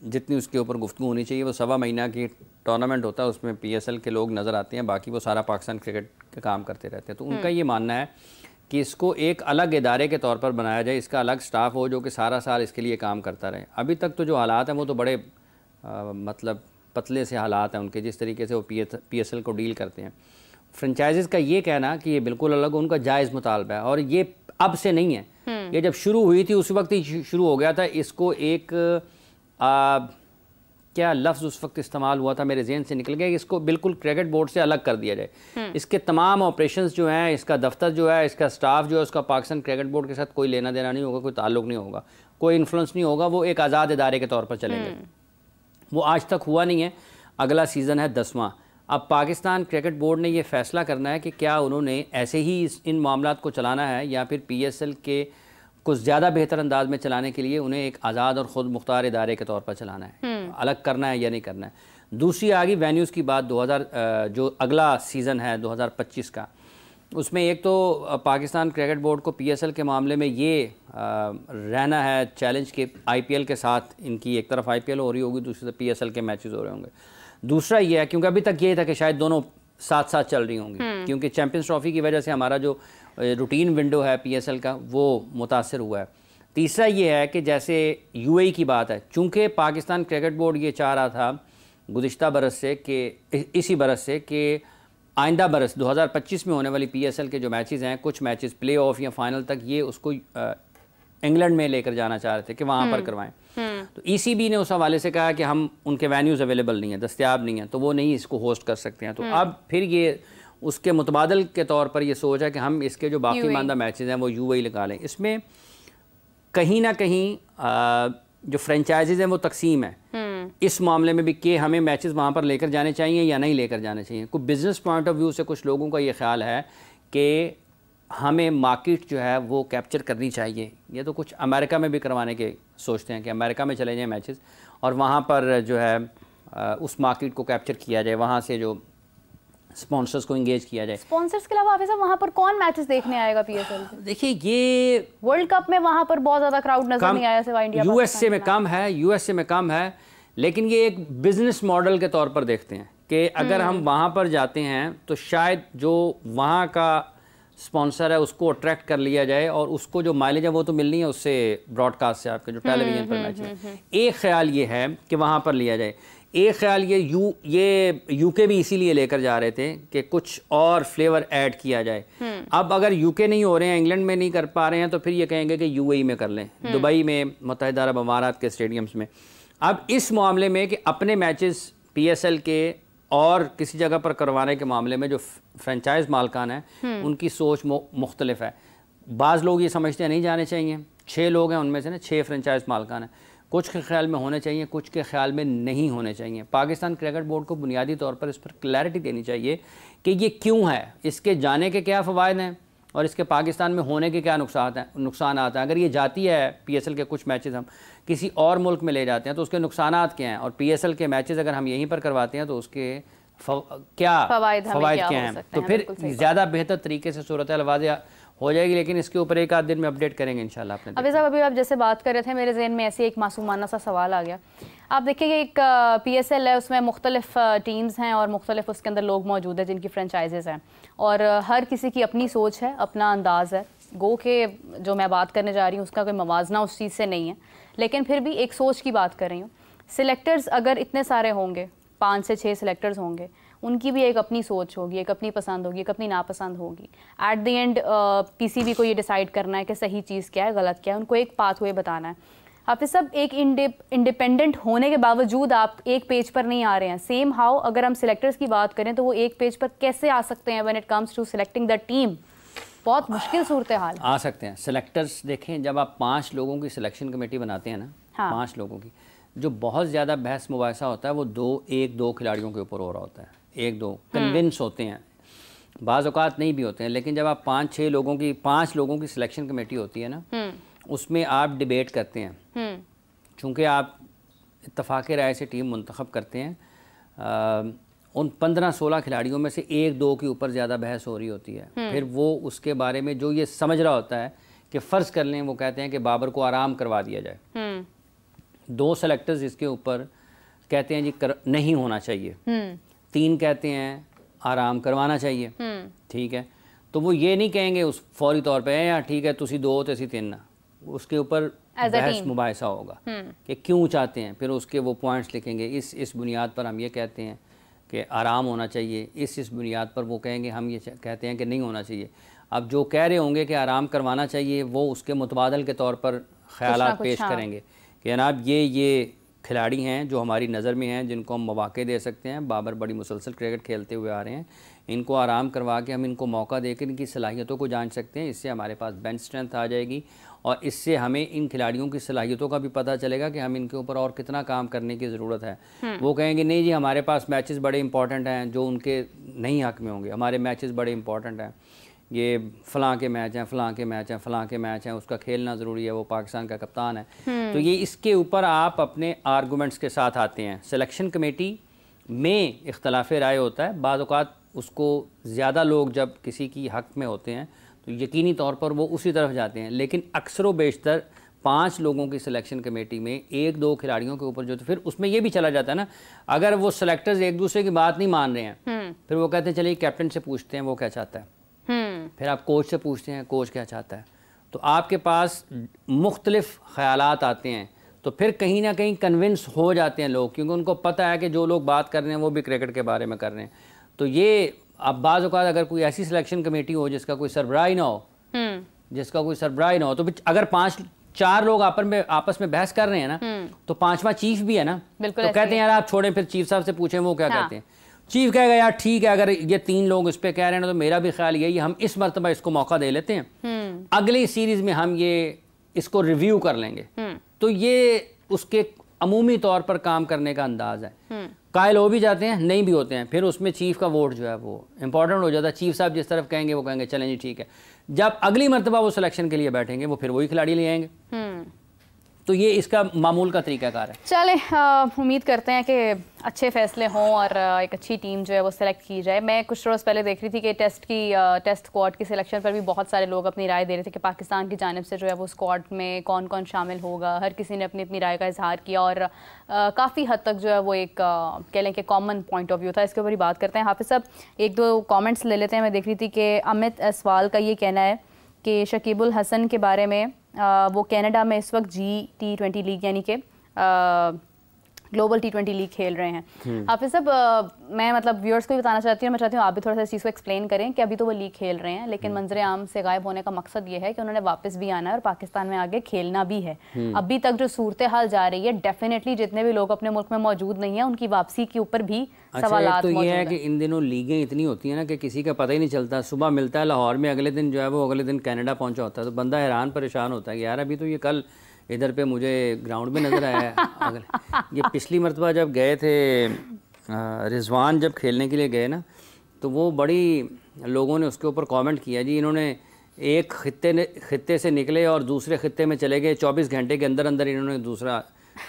जितनी उसके ऊपर गुफ्तु होनी चाहिए वो सवा महीना की टूर्नामेंट होता है उसमें पीएसएल के लोग नज़र आते हैं बाकी वो सारा पाकिस्तान क्रिकेट का काम करते रहते हैं तो उनका हम्म। ये मानना है कि इसको एक अलग इदारे के तौर पर बनाया जाए इसका अलग स्टाफ हो जो कि सारा साल इसके लिए काम करता रहे अभी तक तो जो हालात हैं वो तो बड़े आ, मतलब पतले से हालात हैं उनके जिस तरीके से वो पी एस को डील करते हैं फ्रेंचाइज़ का ये कहना कि ये बिल्कुल अलग उनका जायज़ मुतालबा है और ये अब से नहीं है हम्म। ये जब शुरू हुई थी उस वक्त ही शुरू हो गया था इसको एक आ, क्या लफ्ज़ उस वक्त इस्तेमाल हुआ था मेरे जहन से निकल गया कि इसको बिल्कुल क्रिकेट बोर्ड से अलग कर दिया जाए हम्म। इसके तमाम ऑपरेशन जो हैं इसका दफ्तर जो है इसका स्टाफ जो है उसका पाकिस्तान क्रिकेट बोर्ड के साथ कोई लेना देना नहीं होगा कोई ताल्लुक नहीं होगा कोई इन्फ्लुएंस नहीं होगा वो एक आज़ाद इदारे के तौर पर चलेंगे हम्म। वो आज तक हुआ नहीं है अगला सीज़न है दसवां अब पाकिस्तान क्रिकेट बोर्ड ने यह फ़ैसला करना है कि क्या उन्होंने ऐसे ही इन मामला को चलाना है या फिर पी के को ज़्यादा बेहतर अंदाज में चलाने के लिए उन्हें एक आज़ाद और ख़ुद मुख्तार इदारे के तौर पर चलाना है हम्म। अलग करना है या नहीं करना है दूसरी आगे वेन्यूज़ की बात 2000 जो अगला सीज़न है 2025 का उसमें एक तो पाकिस्तान क्रिकेट बोर्ड को पीएसएल के मामले में ये रहना है चैलेंज के आईपीएल के साथ इनकी एक तरफ आईपीएल हो रही होगी दूसरी तरफ पीएसएल के मैचेस हो रहे होंगे दूसरा ये है क्योंकि अभी तक ये था कि शायद दोनों साथ साथ चल रही होंगी हम्म। क्योंकि चैम्पियंस ट्रॉफी की वजह से हमारा जो रूटीन विंडो है पीएसएल का वो मुतासर हुआ है तीसरा ये है कि जैसे यूएई e की बात है चूँकि पाकिस्तान क्रिकेट बोर्ड ये चाह रहा था गुज्त बरस से कि इसी बरस से कि आइंदा बरस 2025 में होने वाली पीएसएल के जो मैचेस हैं कुछ मैचेस प्ले ऑफ या फाइनल तक ये उसको इंग्लैंड में लेकर जाना चाह रहे थे कि वहाँ पर हम्म, करवाएं हम्म। तो ईसीबी e ने उस हवाले से कहा कि हम उनके वेन्यूज़ अवेलेबल नहीं है दस्तियाब नहीं है तो वो नहीं इसको होस्ट कर सकते हैं तो हम्म। अब फिर ये उसके मुतबादल के तौर पर यह सोच है कि हम इसके जो बाकी मानदा मैचेज़ हैं वो यू ए लगा लें इसमें कहीं ना कहीं जो फ्रेंचाइजीज हैं वो तकसीम है हम्म। इस मामले में भी कि हमें मैचेस वहाँ पर लेकर जाने चाहिए या नहीं लेकर जाने चाहिए कुछ बिज़नेस पॉइंट ऑफ व्यू से कुछ लोगों का ये ख्याल है कि हमें मार्केट जो है वो कैप्चर करनी चाहिए ये तो कुछ अमेरिका में भी करवाने के सोचते हैं कि अमेरिका में चले जाएँ मैचेस और वहाँ पर जो है उस मार्केट को कैप्चर किया जाए वहाँ से जो स्पॉन्सर्स को इंगेज किया जाए स्पॉन्सर्स के अलावा वैसे वहाँ पर कौन मैचेस देखने आएगा पी देखिए ये वर्ल्ड कप में वहाँ पर बहुत ज़्यादा क्राउड नजर नहीं आया सिवा इंडिया यूएसए में कम है यूएसए में कम है लेकिन ये एक बिजनेस मॉडल के तौर पर देखते हैं कि अगर हम हम्म। वहाँ पर जाते हैं तो शायद जो वहाँ का स्पॉन्सर है उसको अट्रैक्ट कर लिया जाए और उसको जो माइलेज है वो तो मिलनी है उससे ब्रॉडकास्ट से आपके जो टेलीविजन हम्म, पर मैच हम्म, है एक ख्याल ये है कि वहाँ पर लिया जाए एक ख्याल ये यू ये यूके भी इसीलिए लेकर जा रहे थे कि कुछ और फ्लेवर ऐड किया जाए हम्म। अब अगर यूके नहीं हो रहे हैं इंग्लैंड में नहीं कर पा रहे हैं तो फिर ये कहेंगे कि यूएई e में कर लें हम्म। दुबई में मुतहद अरब अमारात के स्टेडियम्स में अब इस मामले में कि अपने मैचेस पीएसएल के और किसी जगह पर करवाने के मामले में जो फ्रेंचाइज मालकान हैं हम्म। उनकी सोच मुख्तलिफ है बाज़ लोग ये समझते हैं नहीं जाने चाहिए छः लोग हैं उनमें से ना छः फ्रेंचाइज मालकान हैं कुछ के ख्याल में होने चाहिए कुछ के ख्याल में नहीं होने चाहिए पाकिस्तान क्रिकेट बोर्ड को बुनियादी तौर पर इस पर क्लैरिटी देनी चाहिए कि ये क्यों है इसके जाने के क्या फ़वाद हैं और इसके पाकिस्तान में होने के क्या नुकसान हैं नुकसान आते हैं अगर ये जाती है पीएसएल के कुछ मैचेस हम किसी और मुल्क में ले जाते हैं तो उसके नुकसान क्या हैं और पीएसएल के मैचेस अगर हम यहीं पर करवाते हैं तो उसके फव, क्या फ़वाद क्या, क्या हैं तो फिर ज़्यादा बेहतर तरीके से सूरत वाजिया हो जाएगी लेकिन इसके ऊपर एक आध दिन में अपडेट करेंगे इंशाल्लाह आपने अभी साहब अभी आप जैसे बात कर रहे थे मेरे जहन में ऐसे एक मासूमाना सा सवाल आ गया आप देखिए कि एक पी एस एल है उसमें मुख्तलिफ टीम्स हैं और मुख्तलिफ उसके अंदर लोग मौजूद हैं जिनकी फ्रेंचाइजेज़ हैं और हर किसी की अपनी सोच है अपना अंदाज़ है गो के जो मैं बात करने जा रही हूँ उसका कोई मवाजना उस चीज़ से नहीं है लेकिन फिर भी एक सोच की बात कर रही हूँ सिलेक्टर्स अगर इतने सारे होंगे पाँच से छः सिलेक्टर्स होंगे उनकी भी एक अपनी सोच होगी एक अपनी पसंद होगी एक अपनी नापसंद होगी एट द एंड किसी भी को ये डिसाइड करना है कि सही चीज़ क्या है गलत क्या है उनको एक पाथवे बताना है आप सब एक इंडिपेंडेंट होने के बावजूद आप एक पेज पर नहीं आ रहे हैं सेम हाउ अगर हम सिलेक्टर्स की बात करें तो वो एक पेज पर कैसे आ सकते हैं when it comes to selecting the team बहुत मुश्किल सूरत हाल आ सकते हैं सिलेक्टर्स देखें जब आप पाँच लोगों की सिलेक्शन कमेटी बनाते हैं ना हाँ। पाँच लोगों की जो बहुत ज़्यादा बहस मुबासा होता है वो दो एक दो खिलाड़ियों के ऊपर हो रहा होता है एक दो कन्विंस हाँ। होते हैं बाज़ात नहीं भी होते हैं लेकिन जब आप पाँच छः लोगों की पाँच लोगों की सिलेक्शन कमेटी होती है ना हाँ। उसमें आप डिबेट करते हैं हाँ। चूँकि आप इतफाक़ राय से टीम मंतखब करते हैं आ, उन पंद्रह सोलह खिलाड़ियों में से एक दो के ऊपर ज़्यादा बहस हो रही होती है फिर वो उसके बारे में जो ये समझ रहा होता है कि फ़र्ज़ कर लें वो कहते हैं कि बाबर को आराम करवा दिया जाए दो सेलेक्टर्स इसके ऊपर कहते हैं जी कर नहीं होना चाहिए तीन कहते हैं आराम करवाना चाहिए हम्म। ठीक है तो वो ये नहीं कहेंगे उस फौरी तौर पे यार ठीक है तुम दो तो तीन ना उसके ऊपर बहस मुबासा होगा हम्म। कि क्यों चाहते हैं फिर उसके वो पॉइंट्स लिखेंगे इस इस बुनियाद पर हम ये कहते हैं कि आराम होना चाहिए इस इस बुनियाद पर वो कहेंगे हम ये कहते हैं कि नहीं होना चाहिए अब जो कह रहे होंगे कि आराम करवाना चाहिए वो उसके मुतबादल के तौर पर ख्याल पेश हाँ। करेंगे कि जनाब ये ये खिलाड़ी हैं जो हमारी नज़र में हैं जिनको हम मौाक़े दे सकते हैं बाबर बड़ी मुसलसल क्रिकेट खेलते हुए आ रहे हैं इनको आराम करवा के हम इनको मौका देकर इनकी सलाहियतों को जान सकते हैं इससे हमारे पास बेंच स्ट्रेंथ आ जाएगी और इससे हमें इन खिलाड़ियों की सलाहियतों का भी पता चलेगा कि हम इनके ऊपर और कितना काम करने की ज़रूरत है हम्म। वो कहेंगे नहीं जी हमारे पास मैचेस बड़े इंपॉर्टेंट हैं जो उनके नहीं हक में होंगे हमारे मैचेस बड़े इंपॉर्टेंट हैं ये फ़लाँ के मैच हैं फ़लाँ के मैच हैं फ़लाँ के मैच हैं उसका खेलना ज़रूरी है वो पाकिस्तान का कप्तान है हम्म। तो ये इसके ऊपर आप अपने आर्गूमेंट्स के साथ आते हैं सिलेक्शन कमेटी में इख्तलाफ राय होता है बाज़ात उसको ज़्यादा लोग जब किसी की हक में होते हैं तो यकीनी तौर पर वो उसी तरफ जाते हैं लेकिन अक्सर बेशतर पाँच लोगों की सिलेक्शन कमेटी में एक दो खिलाड़ियों के ऊपर जो तो फिर उसमें ये भी चला जाता है ना अगर वो सेलेक्टर्स एक दूसरे की बात नहीं मान रहे हैं हम्म। फिर वो कहते हैं चलिए कैप्टन से पूछते हैं वो क्या चाहता है फिर आप कोच से पूछते हैं कोच क्या चाहता है तो आपके पास मुख्तलिफ़ ख्याल आते हैं तो फिर कहीं ना कहीं कन्विंस हो जाते हैं लोग क्योंकि उनको पता है कि जो लोग बात कर रहे हैं वो भी क्रिकेट के बारे में कर रहे हैं तो ये अब बाज़ अवत अगर कोई ऐसी सिलेक्शन कमेटी हो जिसका कोई सरबराही ना हो हम्म। जिसका कोई सरबराह ना हो तो अगर पाँच चार लोग आपस में आपस में बहस कर रहे हैं ना हम्म। तो पांचवा चीफ भी है ना तो कहते हैं यार आप छोड़ें फिर चीफ साहब से पूछें वो क्या हाँ। कहते हैं चीफ कहेगा यार ठीक है अगर ये तीन लोग इस पर कह रहे हैं तो मेरा भी ख्याल यही हम इस मरतबा इसको मौका दे लेते हैं हम्म। अगली सीरीज में हम ये इसको रिव्यू कर लेंगे हम्म। तो ये उसके अमूमी तौर पर काम करने का अंदाज है हम्म। कायल हो भी जाते हैं नहीं भी होते हैं फिर उसमें चीफ का वोट जो है वो इंपॉर्टेंट हो जाता है चीफ साहब जिस तरफ कहेंगे वो कहेंगे चलें जी ठीक है जब अगली मरतबा वो सिलेक्शन के लिए बैठेंगे वो फिर वही खिलाड़ी ले आएंगे तो ये इसका मामूल का तरीकाकार है चले उम्मीद करते हैं कि अच्छे फैसले हों और एक अच्छी टीम जो है वो सिलेक्ट की जाए मैं कुछ रोज़ पहले देख रही थी कि टेस्ट की टेस्ट स्क्वाड की सिलेक्शन पर भी बहुत सारे लोग अपनी राय दे रहे थे कि पाकिस्तान की जानब से जो है वो स्क्वाड में कौन कौन शामिल होगा हर किसी ने अपनी अपनी राय का इजहार किया और काफ़ी हद तक जो है वो एक कह लें कि कॉमन पॉइंट ऑफ व्यू था इसके ऊपर ही बात करते हैं हाफिज़ साहब एक दो कॉमेंट्स ले लेते हैं मैं देख रही थी कि अमित सवाल का ये कहना है कि शकीबुल हसन के बारे में आ, वो कनाडा में इस वक्त जी टी ट्वेंटी लीग यानी कि ग्लोबल टी ट्वेंटी लीग खेल रहे हैं हाफिज हम्म। साहब मैं मतलब व्यूअर्स को भी बताना चाहती हूँ मैं चाहती हूँ आप भी थोड़ा सा इस चीज़ को एक्सप्लेन करें कि अभी तो वो लीग खेल रहे हैं लेकिन हम्म। मंजर आम से गायब होने का मकसद ये है कि उन्होंने वापस भी आना है और पाकिस्तान में आगे खेलना भी है हम्म। अभी तक जो सूरत हाल जा रही है डेफिनेटली जितने भी लोग अपने मुल्क में मौजूद नहीं है उनकी वापसी के ऊपर भी अच्छा, सवाल तो ये है कि इन दिनों लीगें इतनी होती हैं ना कि किसी का पता ही नहीं चलता सुबह मिलता है लाहौर में अगले दिन जो है वो अगले दिन कनाडा पहुंचा होता है तो बंदा हैरान परेशान होता है यार अभी तो ये कल इधर पे मुझे ग्राउंड में नज़र आया अगर ये पिछली मरतबा जब गए थे रिजवान जब खेलने के लिए गए ना तो वो बड़ी लोगों ने उसके ऊपर कमेंट किया जी इन्होंने एक खत्ते ने खत्ते से निकले और दूसरे खत्ते में चले गए 24 घंटे के अंदर अंदर इन्होंने दूसरा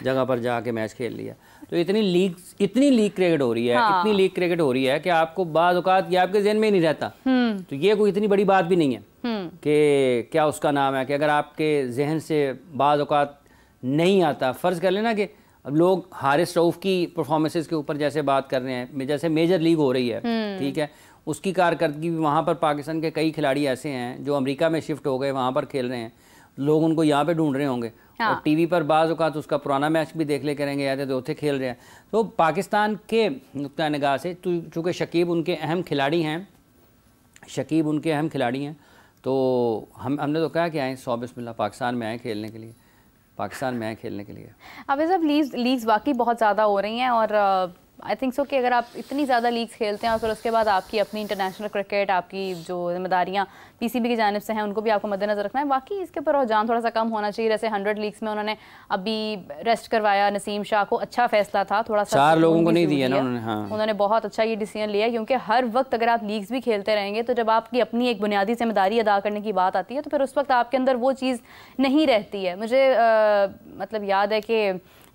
जगह पर जाके मैच खेल लिया तो इतनी लीक इतनी लीक क्रिकेट हो रही है हाँ। इतनी लीक क्रिकेट हो रही है कि आपको बाद ये आपके जहन में ही नहीं रहता हम्म। तो ये कोई इतनी बड़ी बात भी नहीं है हम्म। कि क्या उसका नाम है कि अगर आपके जहन से बाद नहीं आता फ़र्ज़ कर लेना कि अब लोग हारिस रऊफ़ की परफॉर्मेंसेस के ऊपर जैसे बात कर रहे हैं जैसे मेजर लीग हो रही है हम्म। ठीक है उसकी कारकर्दगी भी वहाँ पर पाकिस्तान के कई खिलाड़ी ऐसे हैं जो अमेरिका में शिफ्ट हो गए वहाँ पर खेल रहे हैं लोग उनको यहाँ पे ढूंढ रहे होंगे हाँ। और टीवी पर बाज़ अवत उसका पुराना मैच भी देख ले करेंगे याद है उसे खेल रहे हैं तो पाकिस्तान के नुकता नगाह से चूँकि शकीब उनके अहम खिलाड़ी हैं शकीब उनके अहम खिलाड़ी हैं तो हम हमने तो कहा कि आए सौ बिस्मिल्ला पाकिस्तान में आए खेलने के लिए पाकिस्तान में आए खेलने के लिए अब सब लीज लीज वाकई बहुत ज़्यादा हो रही हैं और आई थिंक सो कि अगर आप इतनी ज़्यादा लीग्स खेलते हैं और फिर उसके बाद आपकी अपनी इंटरनेशनल क्रिकेट आपकी जो जिम्मेदारियाँ पी सी बी की जानब से हैं उनको भी आपको मद्देनजर रखना है बाकी इसके ऊपर रुझान थोड़ा सा कम होना चाहिए जैसे हंड्रेड लीग्स में उन्होंने अभी रेस्ट करवाया नसीम शाह को अच्छा फैसला था थोड़ा सा चार लोगों को नहीं दिया ना उन्होंने हाँ। उन्होंने बहुत अच्छा ये डिसीजन लिया क्योंकि हर वक्त अगर आप लीग्स भी खेलते रहेंगे तो जब आपकी अपनी एक बुनियादी जिम्मेदारी अदा करने की बात आती है तो फिर उस वक्त आपके अंदर वो चीज़ नहीं रहती है मुझे मतलब याद है कि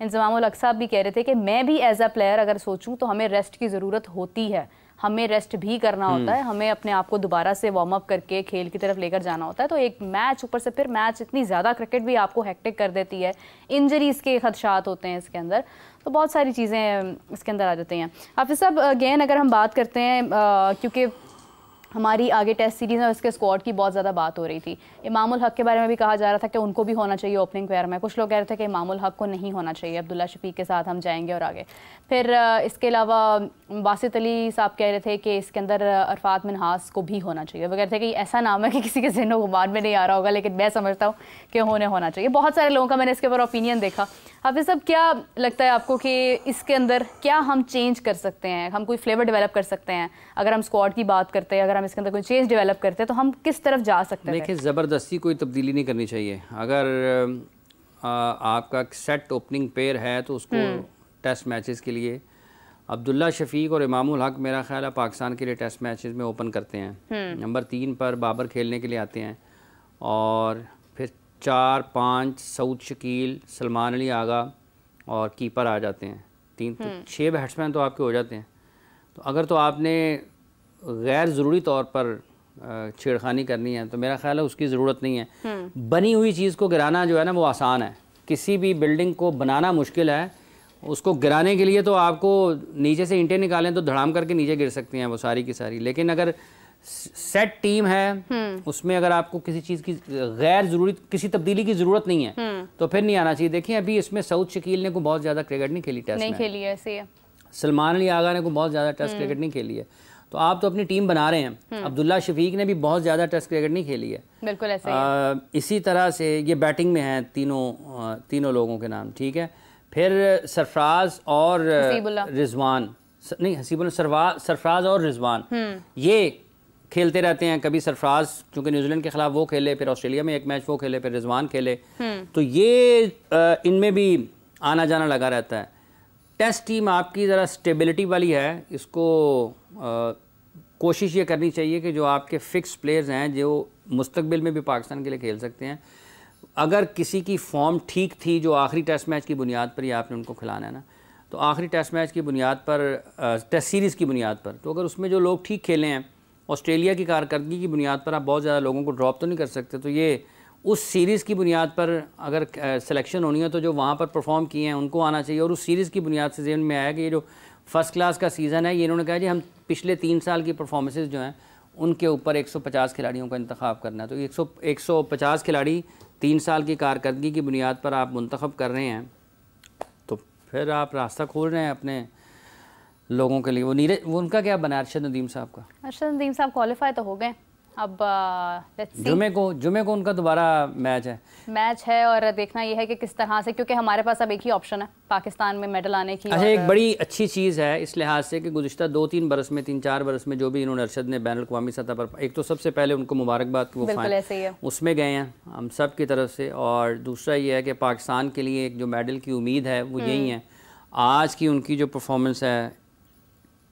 इंजमाम साहब भी कह रहे थे कि मैं भी एज अ प्लेयर अगर सोचूँ तो हमें रेस्ट की ज़रूरत होती है हमें रेस्ट भी करना होता है हम्म। हमें अपने आप को दोबारा से वार्म अप करके खेल की तरफ लेकर जाना होता है तो एक मैच ऊपर से फिर मैच इतनी ज़्यादा क्रिकेट भी आपको हैक्टिक कर देती है इंजरीज़ के खदशात होते हैं इसके अंदर तो बहुत सारी चीज़ें इसके अंदर आ जाती हैं हाफिज़ साहब अगेन अगर हम बात करते हैं क्योंकि हमारी आगे टेस्ट सीरीज़ में उसके स्क्वाड की बहुत ज़्यादा बात हो रही थी इमामुल हक के बारे में भी कहा जा रहा था कि उनको भी होना चाहिए ओपनिंग पेयर में कुछ लोग कह रहे थे कि इमामुल हक को नहीं होना चाहिए अब्दुल्ला शफीक के साथ हम जाएंगे और आगे फिर इसके अलावा वासित अली साहब कह रहे थे कि इसके अंदर अरफात मिनहास को भी होना चाहिए वो कह रहे थे कि ऐसा नाम है कि किसी के जहन गुमान में नहीं आ रहा होगा लेकिन मैं समझता हूँ कि होने होना चाहिए बहुत सारे लोगों का मैंने इसके ऊपर ओपिनियन देखा हाफिज साहब क्या लगता है आपको कि इसके अंदर क्या हम चेंज कर सकते हैं हम कोई फ्लेवर डेवलप कर सकते हैं अगर हम स्क्वाड की बात करते हैं अगर अगर हम इसके अंदर कोई चेंज डेवलप करते हैं तो हम किस तरफ जा सकते हैं देखिए ज़बरदस्ती कोई तब्दीली नहीं करनी चाहिए अगर आ, आपका सेट ओपनिंग पेयर है तो उसको टेस्ट हम्म। मैचेस के लिए अब्दुल्ला शफीक और इमामुल हक मेरा ख्याल है पाकिस्तान के लिए टेस्ट मैचेस में ओपन करते हैं हम्म। नंबर तीन पर बाबर खेलने के लिए आते हैं और फिर चार पाँच सऊद शकील सलमान अली आगा और कीपर आ जाते हैं तीन तो हम्म। छः बैट्समैन तो आपके हो जाते हैं तो अगर तो आपने गैर ज़रूरी तौर पर छेड़खानी करनी है तो मेरा ख्याल है उसकी ज़रूरत नहीं है हम्म। बनी हुई चीज़ को गिराना जो है ना वो आसान है किसी भी बिल्डिंग को बनाना मुश्किल है उसको गिराने के लिए तो आपको नीचे से ईंटें निकालें तो धड़ाम करके नीचे गिर सकती हैं वो सारी की सारी लेकिन अगर सेट टीम है हम्म। उसमें अगर आपको किसी चीज़ की गैर ज़रूरी किसी तब्दीली की ज़रूरत नहीं है हम्म। तो फिर नहीं आना चाहिए देखिए अभी इसमें सऊद शकील ने को बहुत ज़्यादा क्रिकेट नहीं खेली टेस्ट नहीं खेली है सलमान अली आगा ने को बहुत ज़्यादा टेस्ट क्रिकेट नहीं खेली है तो आप तो अपनी टीम बना रहे हैं हम्म। अब्दुल्ला शफीक ने भी बहुत ज़्यादा टेस्ट क्रिकेट नहीं खेली है बिल्कुल ऐसे आ, इसी तरह से ये बैटिंग में हैं तीनों तीनों लोगों के नाम ठीक है फिर सरफराज और रिजवान नहीं हसीबुल्ला सरफराज और रिजवान हम्म। ये खेलते रहते हैं कभी सरफराज क्योंकि न्यूजीलैंड के खिलाफ वो खेले फिर ऑस्ट्रेलिया में एक मैच वो खेले फिर रिजवान खेले हम्म। तो ये इनमें भी आना जाना लगा रहता है टेस्ट टीम आपकी ज़रा स्टेबिलिटी वाली है इसको कोशिश ये करनी चाहिए कि जो आपके फ़िक्स प्लेयर्स हैं जो मुस्तबिल में भी पाकिस्तान के लिए खेल सकते हैं अगर किसी की फॉर्म ठीक थी जो आखिरी टेस्ट मैच की बुनियाद पर ही आपने उनको खिलाना है ना तो आखिरी टेस्ट मैच की बुनियाद पर टेस्ट सीरीज़ की बुनियाद पर तो अगर उसमें जो लोग ठीक खेले हैं ऑस्ट्रेलिया की कारकर्दगी की बुनियाद पर आप बहुत ज़्यादा लोगों को ड्रॉप तो नहीं कर सकते तो ये उस सीरीज़ की बुनियाद पर अगर सिलेक्शन होनी है तो जो वहाँ पर परफॉर्म किए हैं उनको आना चाहिए और उस सीरीज़ की बुनियाद से जेहन में आया कि ये जो फर्स्ट क्लास का सीज़न है ये इन्होंने कहा जी हम पिछले तीन साल की परफॉर्मेंसेज जो हैं उनके ऊपर 150 खिलाड़ियों का इंतखब करना है तो 100 150 खिलाड़ी तीन साल की कारकर्दगी की बुनियाद पर आप मंतखब कर रहे हैं तो फिर आप रास्ता खोल रहे हैं अपने लोगों के लिए वो नीरज वो उनका क्या बना अरशद नदीम साहब का अरशद नदीम साहब क्वालिफाई तो हो गए अब लेट्स uh, सी जुमे को जुमे को उनका दोबारा मैच है मैच है और देखना यह है कि किस तरह से क्योंकि हमारे पास अब एक ही ऑप्शन है पाकिस्तान में मेडल आने की अच्छा एक बड़ी अच्छी चीज़ है इस लिहाज से कि गुजशत दो तीन बरस में तीन चार बरस में जो भी इन्होंने अरशद ने बैन अवी सतह पर एक तो सबसे पहले उनको मुबारकबाद वो फाइन उसमें गए हैं हम सब की तरफ से और दूसरा ये है कि पाकिस्तान के लिए एक जो मेडल की उम्मीद है वो हम्म। यही है आज की उनकी जो परफॉर्मेंस है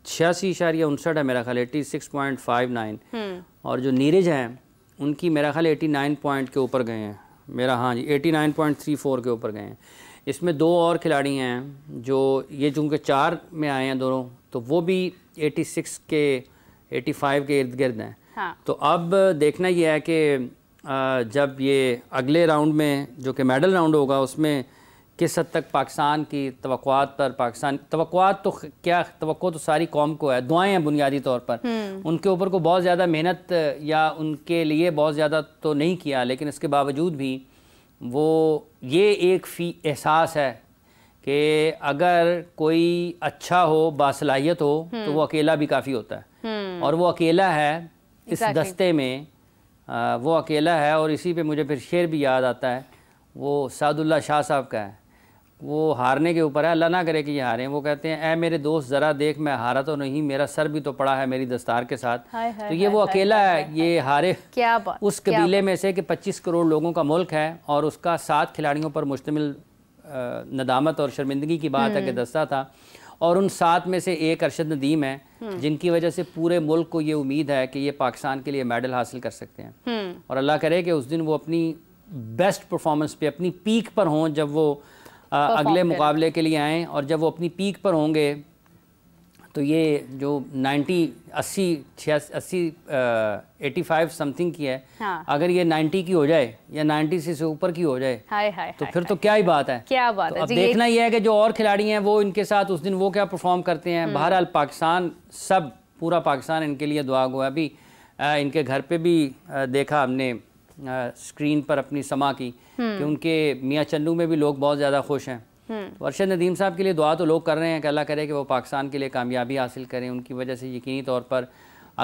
छियासी इशारिया उनसठ है मेरा ख्याल eighty six point five nine और जो नीरज हैं उनकी मेरा ख्याल एटी नाइन पॉइंट के ऊपर गए हैं मेरा हाँ जी eighty nine point three four के ऊपर गए हैं इसमें दो और खिलाड़ी हैं जो ये चूँकि चार में आए हैं दोनों तो वो भी एटी सिक्स के एटी फाइव के इर्द गिर्द हैं हाँ। तो अब देखना यह है कि जब ये अगले राउंड में जो कि मेडल राउंड होगा उसमें किस हद तक पाकिस्तान की तवक़ात पर पाकिस्तान तवक़ात तो क्या तो सारी कौम को है दुआएं हैं बुनियादी तौर पर हम्म। उनके ऊपर को बहुत ज़्यादा मेहनत या उनके लिए बहुत ज़्यादा तो नहीं किया लेकिन इसके बावजूद भी वो ये एक फी एहसास है कि अगर कोई अच्छा हो बासलाहियत हो तो हम्म। वो अकेला भी काफ़ी होता है हम्म। और वो अकेला है इस दस्ते में आ, वो अकेला है और इसी पे मुझे फिर शेर भी याद आता है वो सादुल्ला शाह साहब का है वो हारने के ऊपर है अल्लाह ना करे कि ये हारें वो कहते हैं ऐ मेरे दोस्त ज़रा देख मैं हारा तो नहीं मेरा सर भी तो पड़ा है मेरी दस्तार के साथ हाय हाय तो ये हाय वो अकेला है ये हारे क्या बात उस कबीले में से कि 25 करोड़ लोगों का मुल्क है और उसका सात खिलाड़ियों पर मुश्तमिल नदामत और शर्मिंदगी की बात है कि हम्म। दस्ता था और उन सात में से एक अरशद नदीम है हम्म। जिनकी वजह से पूरे मुल्क को ये उम्मीद है कि ये पाकिस्तान के लिए मेडल हासिल कर सकते हैं हम्म। और अल्लाह करे कि उस दिन वो अपनी बेस्ट परफॉर्मेंस पे अपनी पीक पर हों जब वो अगले मुकाबले के लिए आएँ और जब वो अपनी पीक पर होंगे तो ये जो 90 अस्सी छिया अस्सी एटी फाइव समथिंग की है हाँ। अगर ये 90 की हो जाए या 90 से से ऊपर की हो जाए हाय हाय तो फिर तो क्या ही बात है क्या बात तो है अब देखना ये है कि जो और खिलाड़ी हैं वो इनके साथ उस दिन वो क्या परफॉर्म करते हैं हम्म। बहरहाल पाकिस्तान सब पूरा पाकिस्तान इनके लिए दुआ हुआ अभी इनके घर पर भी देखा हमने स्क्रीन पर अपनी समा की कि हम्म। उनके मियाँ चन्नू में भी लोग बहुत ज़्यादा खुश हैं हम्म। तो अरशद नदीम साहब के लिए दुआ तो लोग कर रहे हैं कि अल्लाह करे कि वो पाकिस्तान के लिए कामयाबी हासिल करें उनकी वजह से यकीनी तौर पर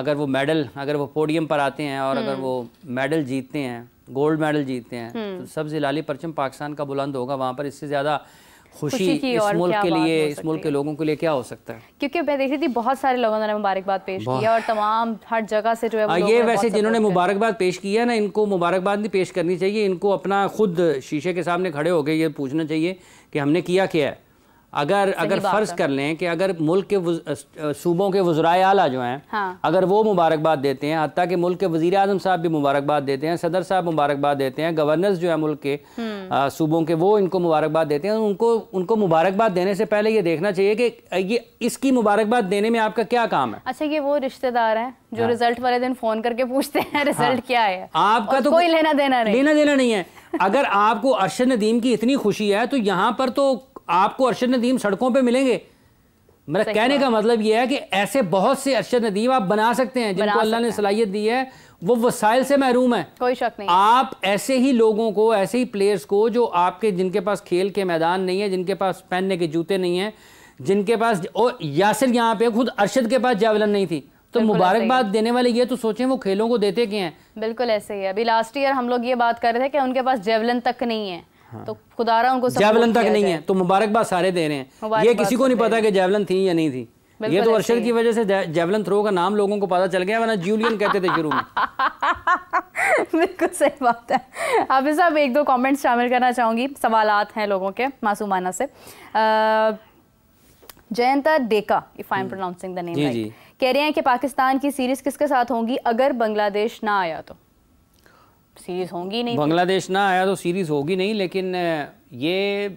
अगर वो मेडल अगर वो पोडियम पर आते हैं और अगर हम्म। वो मेडल जीतते हैं गोल्ड मेडल जीतते हैं तो सब जिलाली परचम पाकिस्तान का बुलंद होगा वहाँ पर इससे ज़्यादा खुशी की इस मुल्क के लिए इस मुल्क के लोगों के लिए क्या हो सकता है क्योंकि मैं देख रही थी बहुत सारे लोगों ने मुबारकबाद पेश किया और तमाम हर जगह से जो है हाँ, ये वैसे जिन्होंने मुबारकबाद पेश किया ना इनको मुबारकबाद नहीं पेश करनी चाहिए इनको अपना खुद शीशे के सामने खड़े हो गए ये पूछना चाहिए कि हमने किया क्या है अगर अगर फ़र्ज़ कर लें कि अगर मुल्क के सूबों के वज्राय आला जो हैं हाँ। अगर वो मुबारकबाद देते हैं हती कि मुल्क के वज़ी अजम साहब भी मुबारकबाद देते हैं सदर साहब मुबारकबाद देते हैं गवर्नर्स जो है मुल्क के हम्म। सूबों के वो इनको मुबारकबाद देते हैं उनको उनको मुबारकबाद देने से पहले ये देखना चाहिए कि ये इसकी मुबारकबाद देने में आपका क्या काम है अच्छा ये वो रिश्तेदार हैं जो हाँ। रिजल्ट वाले दिन फ़ोन करके पूछते हैं हाँ। रिजल्ट क्या है आपका तो कोई लेना देना नहीं लेना देना नहीं है अगर आपको अरशद नदीम की इतनी खुशी है तो यहाँ पर तो आपको अरशद नदीम सड़कों पे मिलेंगे मेरा कहने का मतलब यह है कि ऐसे बहुत से अरशद नदीम आप बना सकते हैं जिनको अल्लाह ने सलाहियत दी है वो वसाइल से महरूम है कोई शक नहीं आप ऐसे ही लोगों को ऐसे ही प्लेयर्स को जो आपके जिनके पास खेल के मैदान नहीं है जिनके पास पहनने के जूते नहीं है जिनके पास और यासिर यहाँ पे खुद अरशद के पास जावलन नहीं थी तो मुबारकबाद देने वाले ये तो सोचें वो खेलों को देते क्या हैं बिल्कुल ऐसे ही अभी लास्ट ईयर हम लोग ये बात कर रहे थे कि उनके पास जेवलन तक नहीं है हाँ। तो खुदारा उनको जैवलन तक नहीं है तो मुबारकबाद सारे दे रहे हैं ये किसी को नहीं पता कि जैवलन थी या नहीं थी ये तो अर्शद की वजह से जैवलन थ्रो का नाम लोगों को पता चल गया वरना जूलियन कहते थे शुरू में बिल्कुल सही बात है हाफिज साहब एक दो कमेंट्स शामिल करना चाहूंगी सवाल हैं लोगों के मासूमाना से Jayanta Deka if I am pronouncing the name कह रहे हैं कि पाकिस्तान की सीरीज किसके साथ होंगी अगर बांग्लादेश ना आया तो सीरीज होंगी नहीं बांग्लादेश ना आया तो सीरीज होगी नहीं लेकिन ये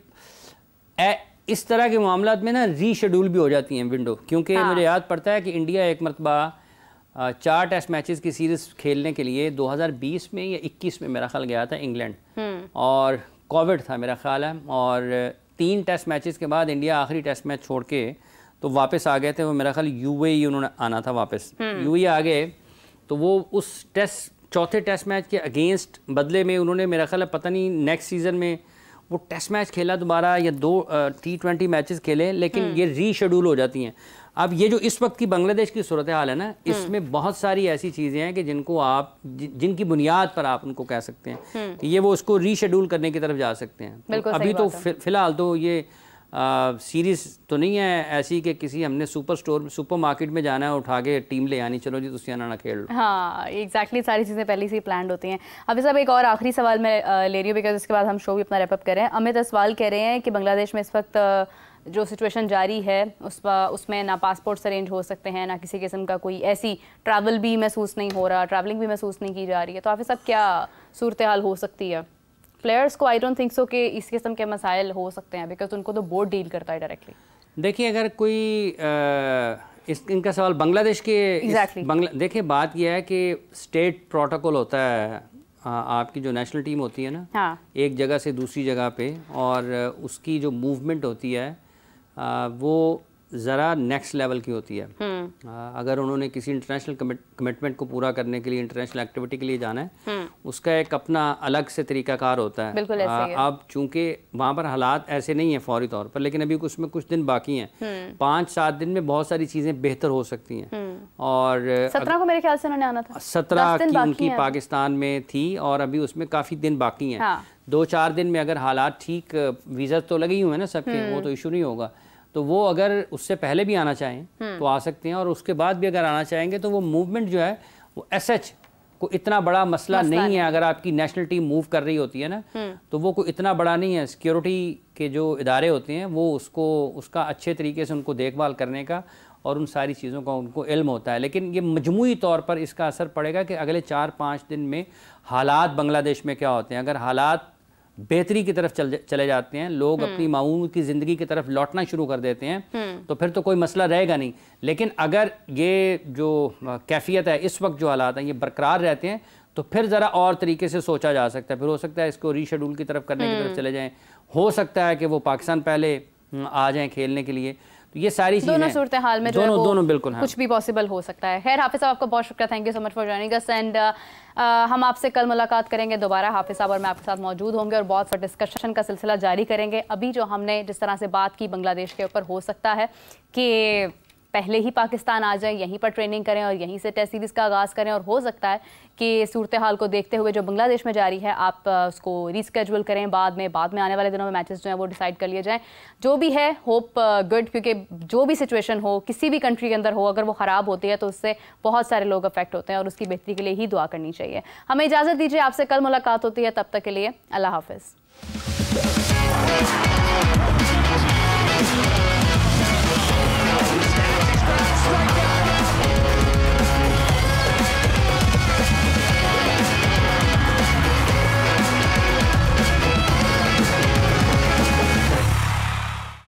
ए, इस तरह के मामला में ना रीशेड्यूल भी हो जाती हैं विंडो क्योंकि हाँ। मुझे याद पड़ता है कि इंडिया एक मरतबा चार टेस्ट मैचेस की सीरीज़ खेलने के लिए 2020 में या 21 में मेरा ख्याल गया था इंग्लैंड हम्म। और कोविड था मेरा ख्याल है और तीन टेस्ट मैचेस के बाद इंडिया आखिरी टेस्ट मैच छोड़ के तो वापस आ गए थे वो मेरा ख्याल यू e उन्होंने आना था वापस यू आ गए तो वो उस टेस्ट चौथे टेस्ट मैच के अगेंस्ट बदले में उन्होंने मेरा ख्याल है पता नहीं नेक्स्ट सीज़न में वो टेस्ट मैच खेला दोबारा या दो टी ट्वेंटी मैचेस खेले लेकिन हम्म। ये रीशेड्यूल हो जाती हैं अब ये जो इस वक्त की बांग्लादेश की सूरत हाल है ना हम्म। इसमें बहुत सारी ऐसी चीज़ें हैं कि जिनको आप जि, जिनकी बुनियाद पर आप उनको कह सकते हैं हम्म। कि ये वो उसको रीशेड्यूल करने की तरफ जा सकते हैं तो अभी तो फिलहाल तो ये सीरीज़ तो नहीं है ऐसी कि किसी हमने सुपर स्टोर सुपर मार्केट में जाना है उठा के टीम ले आनी चलो जी तुम ना खेल लो हाँ एग्जैक्टली exactly, सारी चीज़ें पहले से ही प्लान होती हैं अभी साहब एक और आखिरी सवाल मैं ले रही हूँ बिकॉज इसके बाद हम शो भी अपना रेपअप करें अमित असवाल कह रहे हैं कि बांग्लादेश में इस वक्त जो सिचुएशन जारी है उस उसमें ना पासपोर्ट्स अरेंज हो सकते हैं ना किसी किस्म का कोई ऐसी ट्रैवल भी महसूस नहीं हो रहा ट्रैवलिंग भी महसूस नहीं की जा रही है तो आप साहब क्या सूरत हाल हो सकती है प्लेयर्स को आई डोंट थिंक सो कि इस किस्म के मसाइल हो सकते हैं बिकॉज उनको तो बोर्ड डील करता है डायरेक्टली देखिए अगर कोई इस इनका सवाल बांग्लादेश के exactly. बंगला देखिए बात यह है कि स्टेट प्रोटोकॉल होता है आ, आपकी जो नेशनल टीम होती है ना हाँ. एक जगह से दूसरी जगह पे और उसकी जो मूवमेंट होती है आ, वो ज़रा नेक्स्ट लेवल की होती है हम्म। आ, अगर उन्होंने किसी इंटरनेशनल कमिटमेंट को पूरा करने के लिए इंटरनेशनल एक्टिविटी के लिए जाना है हम्म। उसका एक अपना अलग से तरीकाकार होता है अब चूंकि वहाँ पर हालात ऐसे नहीं है फौरी तौर पर लेकिन अभी उसमें कुछ दिन बाकी हैं हम्म। पाँच सात दिन में बहुत सारी चीज़ें बेहतर हो सकती हैं और सत्रह को मेरे ख्याल से उन्होंने आना था सत्रह की उनकी पाकिस्तान में थी और अभी उसमें काफ़ी दिन बाकी हैं हाँ। दो चार दिन में अगर हालात ठीक वीज़ा तो लगे ही हुए हैं ना सबके वो तो इशू नहीं होगा तो वो अगर उससे पहले भी आना चाहें हम्म। तो आ सकते हैं और उसके बाद भी अगर आना चाहेंगे तो वो मूवमेंट जो है वो एस एच को इतना बड़ा मसला, मसला नहीं है अगर आपकी नेशनल टीम मूव कर रही होती है ना हम्म। तो वो कोई इतना बड़ा नहीं है सिक्योरिटी के जो इदारे होते हैं वो उसको उसका अच्छे तरीके से उनको देखभाल करने का और उन सारी चीज़ों का उनको इल्म होता है लेकिन ये मजमू तौर पर इसका असर पड़ेगा कि अगले चार पाँच दिन में हालात बांग्लादेश में क्या होते हैं अगर हालात बेहतरी की तरफ चल चले जाते हैं लोग हम्म। अपनी मामूल की ज़िंदगी की तरफ लौटना शुरू कर देते हैं हम्म। तो फिर तो कोई मसला रहेगा नहीं लेकिन अगर ये जो कैफियत है इस वक्त जो हालात हैं ये बरकरार रहते हैं तो फिर ज़रा और तरीके से सोचा जा सकता है फिर हो सकता है इसको रीशेड्यूल की तरफ करने की तरफ हम्म। चले जाएँ हो सकता है कि वो पाकिस्तान पहले आ जाए खेलने के लिए तो ये सारी चीज़ें दोनों सूरत हाल में दोनों दोनों बिल्कुल हाँ। कुछ भी पॉसिबल हो सकता है खैर हाफिज साहब आपका बहुत शुक्रिया thank you so much for joining us and uh, हम आपसे कल मुलाकात करेंगे दोबारा हाफिज साहब और मैं आपके साथ मौजूद होंगे और बहुत सा डिस्कशन का सिलसिला जारी करेंगे अभी जो हमने जिस तरह से बात की बांग्लादेश के ऊपर हो सकता है कि पहले ही पाकिस्तान आ जाए यहीं पर ट्रेनिंग करें और यहीं से टेस्ट सीरीज़ का आगाज़ करें और हो सकता है कि सूरत हाल को देखते हुए जो बंग्लादेश में जारी है आप उसको रिस्केजल करें बाद में बाद में आने वाले दिनों में मैचेस जो हैं वो डिसाइड कर लिए जाएँ जो भी है होप गुड क्योंकि जो भी सिचुएशन हो किसी भी कंट्री के अंदर हो अगर वो ख़राब होती है तो उससे बहुत सारे लोग अफेक्ट होते हैं और उसकी बेहतरी के लिए ही दुआ करनी चाहिए हमें इजाज़त दीजिए आपसे कल मुलाकात होती है तब तक के लिए अल्लाह हाफ़